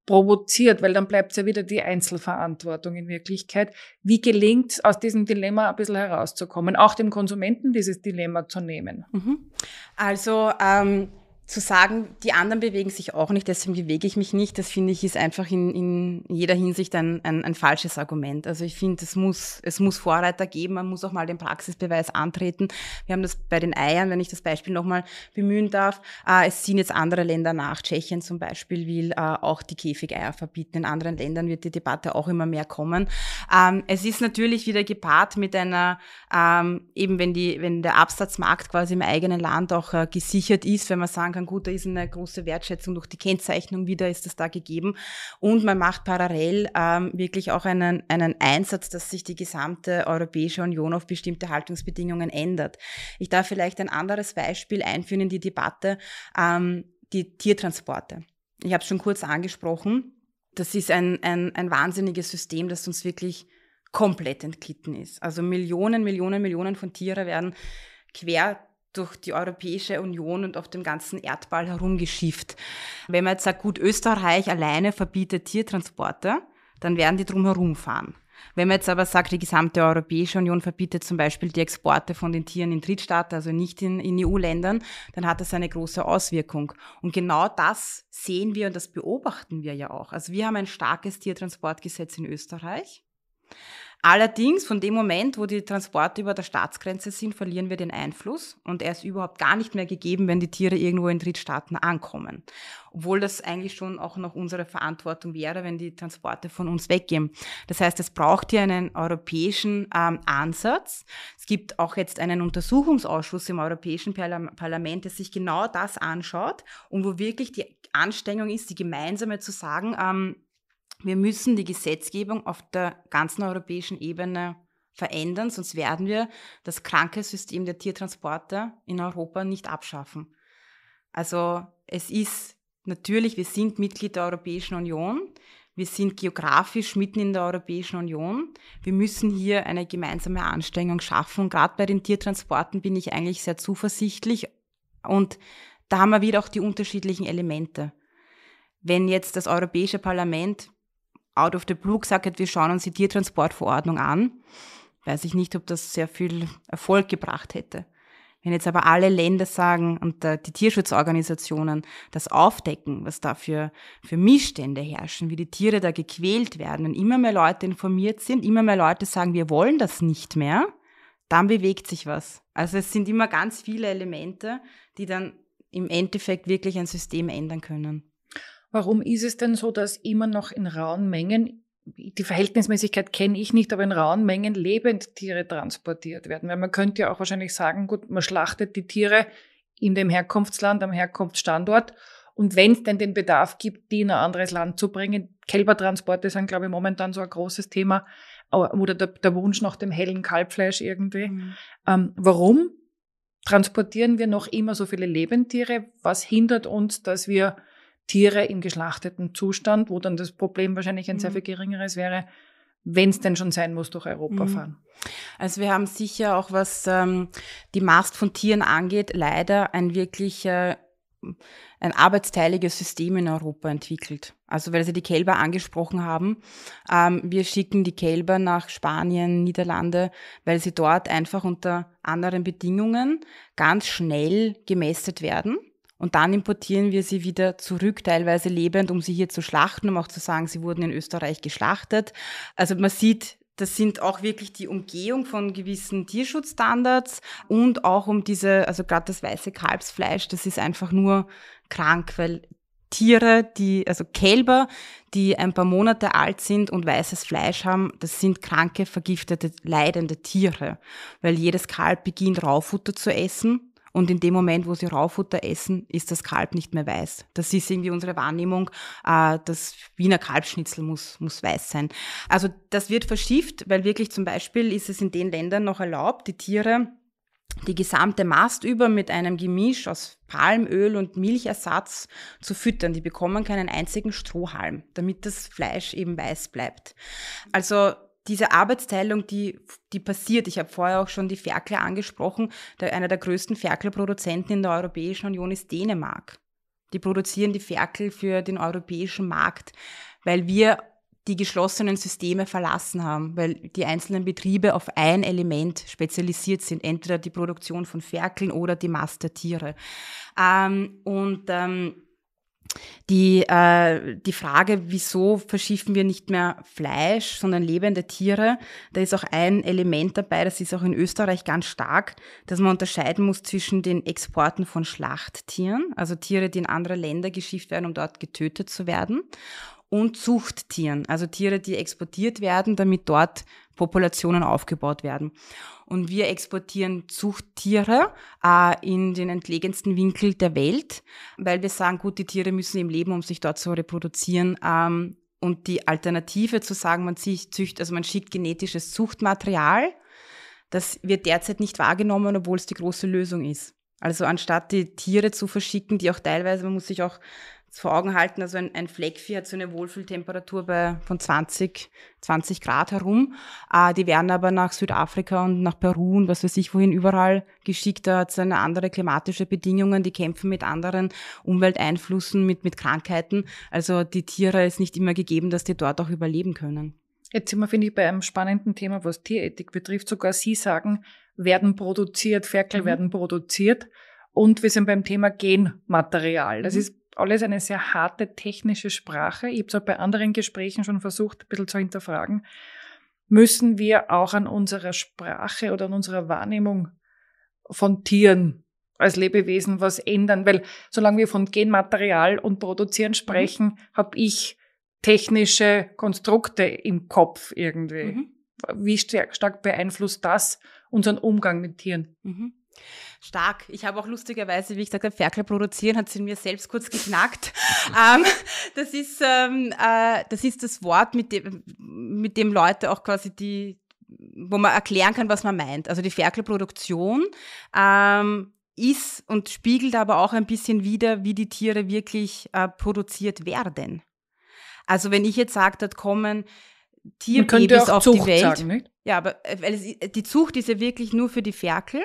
provoziert, weil dann bleibt es ja wieder die Einzelverantwortung in Wirklichkeit. Wie gelingt es, aus diesem Dilemma ein bisschen herauszukommen, auch dem Konsumenten dieses Dilemma zu nehmen? Mhm. Also ähm zu sagen, die anderen bewegen sich auch nicht, deswegen bewege ich mich nicht, das finde ich ist einfach in, in jeder Hinsicht ein, ein, ein falsches Argument. Also ich finde, es muss, es muss Vorreiter geben, man muss auch mal den Praxisbeweis antreten. Wir haben das bei den Eiern, wenn ich das Beispiel nochmal bemühen darf. Äh, es ziehen jetzt andere Länder nach. Tschechien zum Beispiel will äh, auch die Käfigeier verbieten. In anderen Ländern wird die Debatte auch immer mehr kommen. Ähm, es ist natürlich wieder gepaart mit einer, ähm, eben wenn, die, wenn der Absatzmarkt quasi im eigenen Land auch äh, gesichert ist, wenn man sagen kann, kann, gut, da ist eine große Wertschätzung durch die Kennzeichnung, wieder ist das da gegeben. Und man macht parallel ähm, wirklich auch einen, einen Einsatz, dass sich die gesamte Europäische Union auf bestimmte Haltungsbedingungen ändert. Ich darf vielleicht ein anderes Beispiel einführen in die Debatte, ähm, die Tiertransporte. Ich habe es schon kurz angesprochen. Das ist ein, ein, ein wahnsinniges System, das uns wirklich komplett entglitten ist. Also Millionen, Millionen, Millionen von Tieren werden quer durch die Europäische Union und auf dem ganzen Erdball herumgeschifft. Wenn man jetzt sagt, gut, Österreich alleine verbietet Tiertransporte, dann werden die drumherum fahren. Wenn man jetzt aber sagt, die gesamte Europäische Union verbietet zum Beispiel die Exporte von den Tieren in Drittstaaten, also nicht in, in EU-Ländern, dann hat das eine große Auswirkung. Und genau das sehen wir und das beobachten wir ja auch. Also wir haben ein starkes Tiertransportgesetz in Österreich. Allerdings, von dem Moment, wo die Transporte über der Staatsgrenze sind, verlieren wir den Einfluss und er ist überhaupt gar nicht mehr gegeben, wenn die Tiere irgendwo in Drittstaaten ankommen. Obwohl das eigentlich schon auch noch unsere Verantwortung wäre, wenn die Transporte von uns weggehen. Das heißt, es braucht hier einen europäischen ähm, Ansatz. Es gibt auch jetzt einen Untersuchungsausschuss im Europäischen Parlament, der sich genau das anschaut und wo wirklich die Anstrengung ist, die gemeinsame zu sagen, ähm, wir müssen die Gesetzgebung auf der ganzen europäischen Ebene verändern, sonst werden wir das kranke System der Tiertransporte in Europa nicht abschaffen. Also es ist natürlich, wir sind Mitglied der Europäischen Union, wir sind geografisch mitten in der Europäischen Union. Wir müssen hier eine gemeinsame Anstrengung schaffen. gerade bei den Tiertransporten bin ich eigentlich sehr zuversichtlich. Und da haben wir wieder auch die unterschiedlichen Elemente. Wenn jetzt das Europäische Parlament out of the blue gesagt hat, wir schauen uns die Tiertransportverordnung an, weiß ich nicht, ob das sehr viel Erfolg gebracht hätte. Wenn jetzt aber alle Länder sagen und die Tierschutzorganisationen das aufdecken, was da für, für Missstände herrschen, wie die Tiere da gequält werden und immer mehr Leute informiert sind, immer mehr Leute sagen, wir wollen das nicht mehr, dann bewegt sich was. Also es sind immer ganz viele Elemente, die dann im Endeffekt wirklich ein System ändern können. Warum ist es denn so, dass immer noch in rauen Mengen, die Verhältnismäßigkeit kenne ich nicht, aber in rauen Mengen Lebendtiere transportiert werden? Weil man könnte ja auch wahrscheinlich sagen, gut, man schlachtet die Tiere in dem Herkunftsland, am Herkunftsstandort. Und wenn es denn den Bedarf gibt, die in ein anderes Land zu bringen, Kälbertransporte sind, glaube ich, momentan so ein großes Thema oder der, der Wunsch nach dem hellen Kalbfleisch irgendwie. Mhm. Ähm, warum transportieren wir noch immer so viele Lebendtiere? Was hindert uns, dass wir Tiere im geschlachteten Zustand, wo dann das Problem wahrscheinlich ein sehr mhm. viel geringeres wäre, wenn es denn schon sein muss, durch Europa mhm. fahren. Also wir haben sicher auch, was ähm, die Mast von Tieren angeht, leider ein wirklich äh, ein arbeitsteiliges System in Europa entwickelt. Also weil Sie die Kälber angesprochen haben, ähm, wir schicken die Kälber nach Spanien, Niederlande, weil sie dort einfach unter anderen Bedingungen ganz schnell gemästet werden und dann importieren wir sie wieder zurück, teilweise lebend, um sie hier zu schlachten, um auch zu sagen, sie wurden in Österreich geschlachtet. Also man sieht, das sind auch wirklich die Umgehung von gewissen Tierschutzstandards und auch um diese, also gerade das weiße Kalbsfleisch, das ist einfach nur krank, weil Tiere, die, also Kälber, die ein paar Monate alt sind und weißes Fleisch haben, das sind kranke, vergiftete, leidende Tiere. Weil jedes Kalb beginnt Raufutter zu essen und in dem Moment, wo sie Raufutter essen, ist das Kalb nicht mehr weiß. Das ist irgendwie unsere Wahrnehmung, äh, das Wiener Kalbschnitzel muss, muss weiß sein. Also das wird verschifft, weil wirklich zum Beispiel ist es in den Ländern noch erlaubt, die Tiere die gesamte Mast über mit einem Gemisch aus Palmöl und Milchersatz zu füttern. Die bekommen keinen einzigen Strohhalm, damit das Fleisch eben weiß bleibt. Also diese Arbeitsteilung, die, die passiert, ich habe vorher auch schon die Ferkel angesprochen, der, einer der größten Ferkelproduzenten in der Europäischen Union ist Dänemark. Die produzieren die Ferkel für den europäischen Markt, weil wir die geschlossenen Systeme verlassen haben, weil die einzelnen Betriebe auf ein Element spezialisiert sind, entweder die Produktion von Ferkeln oder die Mastertiere. Ähm, und ähm, die, äh, die Frage, wieso verschiffen wir nicht mehr Fleisch, sondern lebende Tiere, da ist auch ein Element dabei, das ist auch in Österreich ganz stark, dass man unterscheiden muss zwischen den Exporten von Schlachttieren, also Tiere, die in andere Länder geschifft werden, um dort getötet zu werden, und Zuchttieren, also Tiere, die exportiert werden, damit dort Populationen aufgebaut werden. Und wir exportieren Zuchttiere äh, in den entlegensten Winkel der Welt, weil wir sagen, gut, die Tiere müssen eben leben, um sich dort zu reproduzieren. Ähm, und die Alternative zu sagen, man zücht, also man schickt genetisches Zuchtmaterial, das wird derzeit nicht wahrgenommen, obwohl es die große Lösung ist. Also anstatt die Tiere zu verschicken, die auch teilweise, man muss sich auch vor Augen halten, also ein, ein Fleckvieh hat so eine Wohlfühltemperatur bei, von 20, 20 Grad herum. Äh, die werden aber nach Südafrika und nach Peru und was weiß ich wohin überall geschickt. Da hat es eine andere klimatische Bedingungen, die kämpfen mit anderen Umwelteinflüssen, mit, mit Krankheiten. Also die Tiere ist nicht immer gegeben, dass die dort auch überleben können. Jetzt sind wir, finde ich, bei einem spannenden Thema, was Tierethik betrifft. Sogar Sie sagen, werden produziert, Ferkel mhm. werden produziert. Und wir sind beim Thema Genmaterial. Das mhm. ist alles eine sehr harte technische Sprache. Ich habe es auch bei anderen Gesprächen schon versucht, ein bisschen zu hinterfragen. Müssen wir auch an unserer Sprache oder an unserer Wahrnehmung von Tieren als Lebewesen was ändern? Weil solange wir von Genmaterial und Produzieren mhm. sprechen, mhm. habe ich technische Konstrukte im Kopf irgendwie. Mhm. Wie stark beeinflusst das unseren Umgang mit Tieren? Mhm. Stark. Ich habe auch lustigerweise, wie ich gesagt Ferkel produzieren, hat sie mir selbst kurz geknackt. ähm, das, ist, ähm, äh, das ist das Wort, mit dem, mit dem Leute auch quasi die, wo man erklären kann, was man meint. Also die Ferkelproduktion ähm, ist und spiegelt aber auch ein bisschen wider, wie die Tiere wirklich äh, produziert werden. Also wenn ich jetzt sage, dort kommen Tierbabys auf Zucht die Welt. Sagen, ja, aber äh, weil es, die Zucht ist ja wirklich nur für die Ferkel.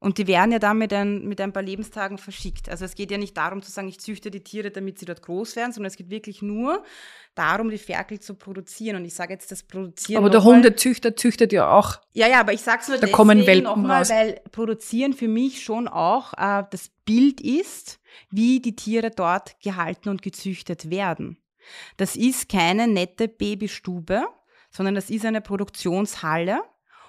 Und die werden ja dann mit ein, mit ein paar Lebenstagen verschickt. Also es geht ja nicht darum zu sagen, ich züchte die Tiere, damit sie dort groß werden, sondern es geht wirklich nur darum, die Ferkel zu produzieren. Und ich sage jetzt das Produzieren. Aber der Hundezüchter züchtet ja auch. Ja, ja, aber ich sage es nur da kommen Welpen nochmal, raus. weil Produzieren für mich schon auch äh, das Bild ist, wie die Tiere dort gehalten und gezüchtet werden. Das ist keine nette Babystube, sondern das ist eine Produktionshalle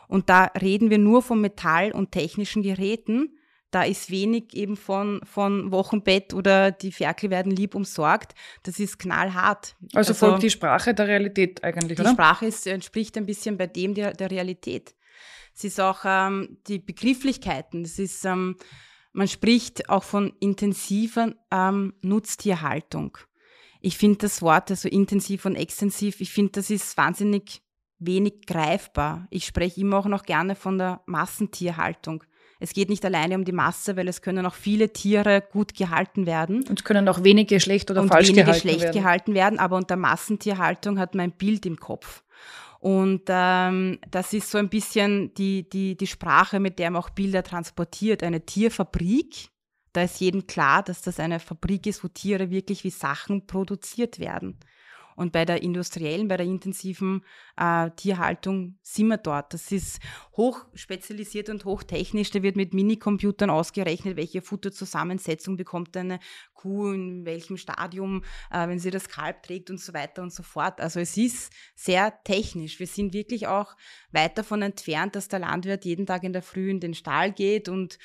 und da reden wir nur von Metall und technischen Geräten. Da ist wenig eben von, von Wochenbett oder die Ferkel werden lieb umsorgt. Das ist knallhart. Also, also folgt die Sprache der Realität eigentlich, die oder? Die Sprache ist, entspricht ein bisschen bei dem der, der Realität. Es ist auch ähm, die Begrifflichkeiten. Es ist, ähm, man spricht auch von intensiver ähm, Nutztierhaltung. Ich finde das Wort, also intensiv und extensiv, ich finde, das ist wahnsinnig wenig greifbar. Ich spreche immer auch noch gerne von der Massentierhaltung. Es geht nicht alleine um die Masse, weil es können auch viele Tiere gut gehalten werden. Und es können auch wenige schlecht oder und falsch wenige gehalten schlecht werden. gehalten werden, aber unter Massentierhaltung hat man ein Bild im Kopf. Und ähm, das ist so ein bisschen die, die, die Sprache, mit der man auch Bilder transportiert. Eine Tierfabrik, da ist jedem klar, dass das eine Fabrik ist, wo Tiere wirklich wie Sachen produziert werden. Und bei der industriellen, bei der intensiven äh, Tierhaltung sind wir dort. Das ist hochspezialisiert und hochtechnisch. Da wird mit Minicomputern ausgerechnet, welche Futterzusammensetzung bekommt eine Kuh, in welchem Stadium, äh, wenn sie das Kalb trägt und so weiter und so fort. Also es ist sehr technisch. Wir sind wirklich auch weit davon entfernt, dass der Landwirt jeden Tag in der Früh in den Stall geht und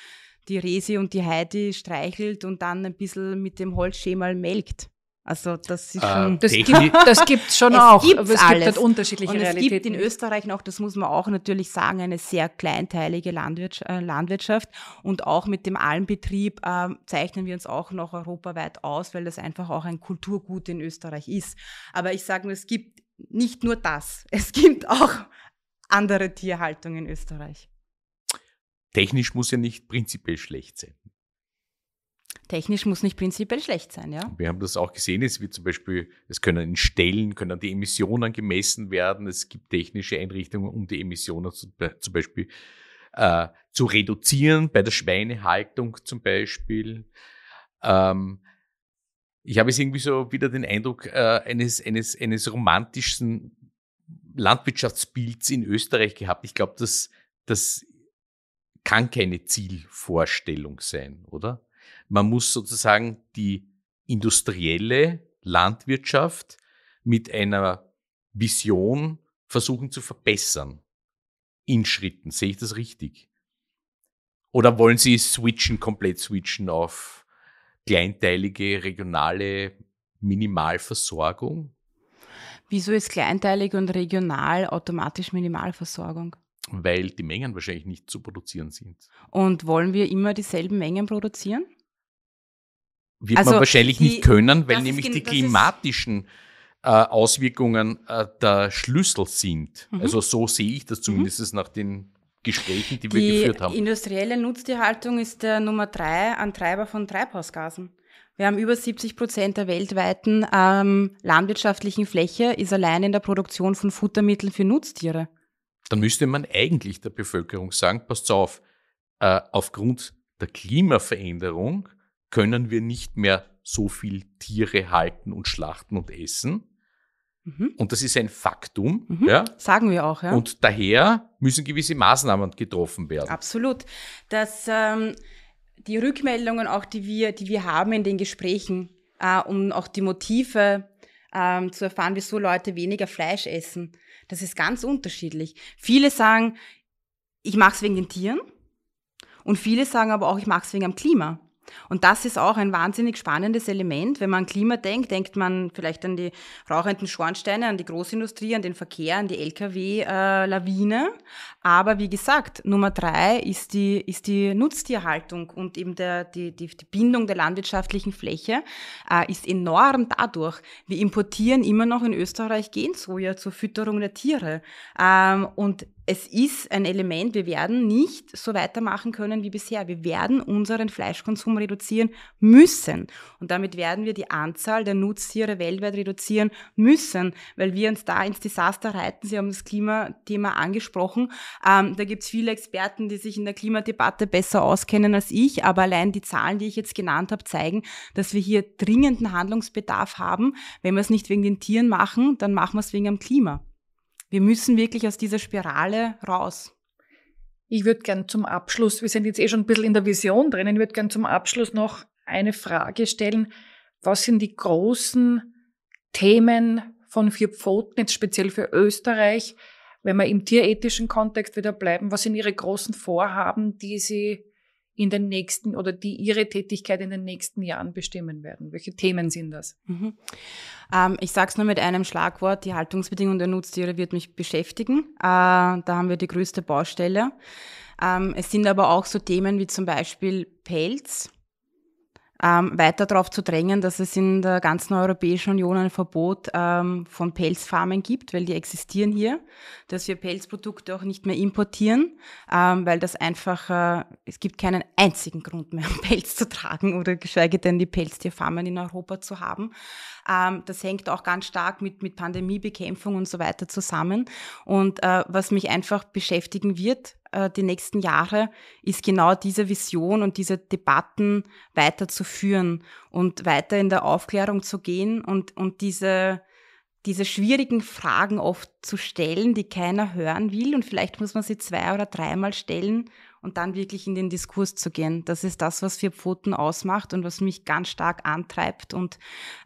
die Resi und die Heidi streichelt und dann ein bisschen mit dem Holzschemal melkt. Also das ist äh, schon... Äh, das, gibt, das gibt's schon es auch, aber es alles. gibt halt unterschiedliche Und es gibt in Österreich noch, das muss man auch natürlich sagen, eine sehr kleinteilige äh, Landwirtschaft. Und auch mit dem Almbetrieb äh, zeichnen wir uns auch noch europaweit aus, weil das einfach auch ein Kulturgut in Österreich ist. Aber ich sage nur, es gibt nicht nur das, es gibt auch andere Tierhaltung in Österreich. Technisch muss ja nicht prinzipiell schlecht sein technisch muss nicht prinzipiell schlecht sein, ja. Wir haben das auch gesehen, es wird zum Beispiel, es können in Stellen, können die Emissionen gemessen werden, es gibt technische Einrichtungen, um die Emissionen zu, zum Beispiel äh, zu reduzieren, bei der Schweinehaltung zum Beispiel. Ähm, ich habe jetzt irgendwie so wieder den Eindruck äh, eines, eines, eines romantischen Landwirtschaftsbilds in Österreich gehabt. Ich glaube, das, das kann keine Zielvorstellung sein, oder? Man muss sozusagen die industrielle Landwirtschaft mit einer Vision versuchen zu verbessern. In Schritten. Sehe ich das richtig? Oder wollen Sie switchen, komplett switchen auf kleinteilige, regionale Minimalversorgung? Wieso ist kleinteilig und regional automatisch Minimalversorgung? Weil die Mengen wahrscheinlich nicht zu produzieren sind. Und wollen wir immer dieselben Mengen produzieren? wird also man wahrscheinlich die, nicht können, weil nämlich die klimatischen äh, Auswirkungen äh, der Schlüssel sind. Mhm. Also so sehe ich das mhm. zumindest mhm. nach den Gesprächen, die, die wir geführt haben. Die industrielle Nutztierhaltung ist der Nummer drei Antreiber von Treibhausgasen. Wir haben über 70 Prozent der weltweiten ähm, landwirtschaftlichen Fläche ist allein in der Produktion von Futtermitteln für Nutztiere. Dann müsste man eigentlich der Bevölkerung sagen, passt auf, äh, aufgrund der Klimaveränderung können wir nicht mehr so viel Tiere halten und schlachten und essen. Mhm. Und das ist ein Faktum. Mhm. Ja? Sagen wir auch, ja. Und daher müssen gewisse Maßnahmen getroffen werden. Absolut. Dass ähm, die Rückmeldungen auch, die wir, die wir haben in den Gesprächen, äh, um auch die Motive ähm, zu erfahren, wieso Leute weniger Fleisch essen, das ist ganz unterschiedlich. Viele sagen, ich mache es wegen den Tieren. Und viele sagen aber auch, ich mache es wegen dem Klima. Und das ist auch ein wahnsinnig spannendes Element. Wenn man an Klima denkt, denkt man vielleicht an die rauchenden Schornsteine, an die Großindustrie, an den Verkehr, an die Lkw-Lawine. Aber wie gesagt, Nummer drei ist die, ist die Nutztierhaltung und eben der, die, die, die Bindung der landwirtschaftlichen Fläche äh, ist enorm dadurch. Wir importieren immer noch in Österreich Gensoja zur Fütterung der Tiere. Ähm, und es ist ein Element, wir werden nicht so weitermachen können wie bisher. Wir werden unseren Fleischkonsum reduzieren müssen. Und damit werden wir die Anzahl der Nutztiere weltweit reduzieren müssen, weil wir uns da ins Desaster reiten. Sie haben das Klimathema angesprochen. Ähm, da gibt es viele Experten, die sich in der Klimadebatte besser auskennen als ich, aber allein die Zahlen, die ich jetzt genannt habe, zeigen, dass wir hier dringenden Handlungsbedarf haben. Wenn wir es nicht wegen den Tieren machen, dann machen wir es wegen dem Klima wir müssen wirklich aus dieser Spirale raus. Ich würde gern zum Abschluss, wir sind jetzt eh schon ein bisschen in der Vision drinnen, ich würde gern zum Abschluss noch eine Frage stellen. Was sind die großen Themen von Vier Pfoten, jetzt speziell für Österreich, wenn wir im tierethischen Kontext wieder bleiben? Was sind Ihre großen Vorhaben, die Sie in den nächsten oder die ihre Tätigkeit in den nächsten Jahren bestimmen werden? Welche Themen sind das? Mhm. Ähm, ich sage es nur mit einem Schlagwort, die Haltungsbedingungen der Nutztiere wird mich beschäftigen. Äh, da haben wir die größte Baustelle. Ähm, es sind aber auch so Themen wie zum Beispiel Pelz ähm, weiter darauf zu drängen, dass es in der ganzen Europäischen Union ein Verbot ähm, von Pelzfarmen gibt, weil die existieren hier, dass wir Pelzprodukte auch nicht mehr importieren, ähm, weil das einfach, äh, es gibt keinen einzigen Grund mehr, um Pelz zu tragen oder geschweige denn die Pelztierfarmen in Europa zu haben. Ähm, das hängt auch ganz stark mit, mit Pandemiebekämpfung und so weiter zusammen. Und äh, was mich einfach beschäftigen wird, äh, die nächsten Jahre, ist genau diese Vision und diese Debatten weiterzuführen und weiter in der Aufklärung zu gehen und, und diese, diese schwierigen Fragen oft zu stellen, die keiner hören will. Und vielleicht muss man sie zwei oder dreimal stellen und dann wirklich in den Diskurs zu gehen. Das ist das, was Vier Pfoten ausmacht und was mich ganz stark antreibt und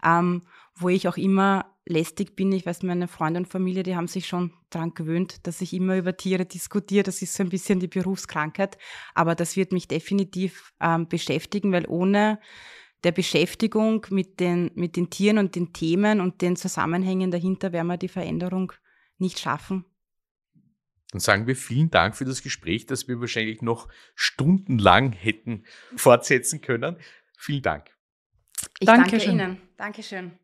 ähm, wo ich auch immer lästig bin ich, weiß meine Freunde und Familie, die haben sich schon daran gewöhnt, dass ich immer über Tiere diskutiere. Das ist so ein bisschen die Berufskrankheit, aber das wird mich definitiv ähm, beschäftigen, weil ohne der Beschäftigung mit den, mit den Tieren und den Themen und den Zusammenhängen dahinter werden wir die Veränderung nicht schaffen. Dann sagen wir vielen Dank für das Gespräch, das wir wahrscheinlich noch stundenlang hätten fortsetzen können. Vielen Dank. Ich Dankeschön. danke Ihnen. Dankeschön.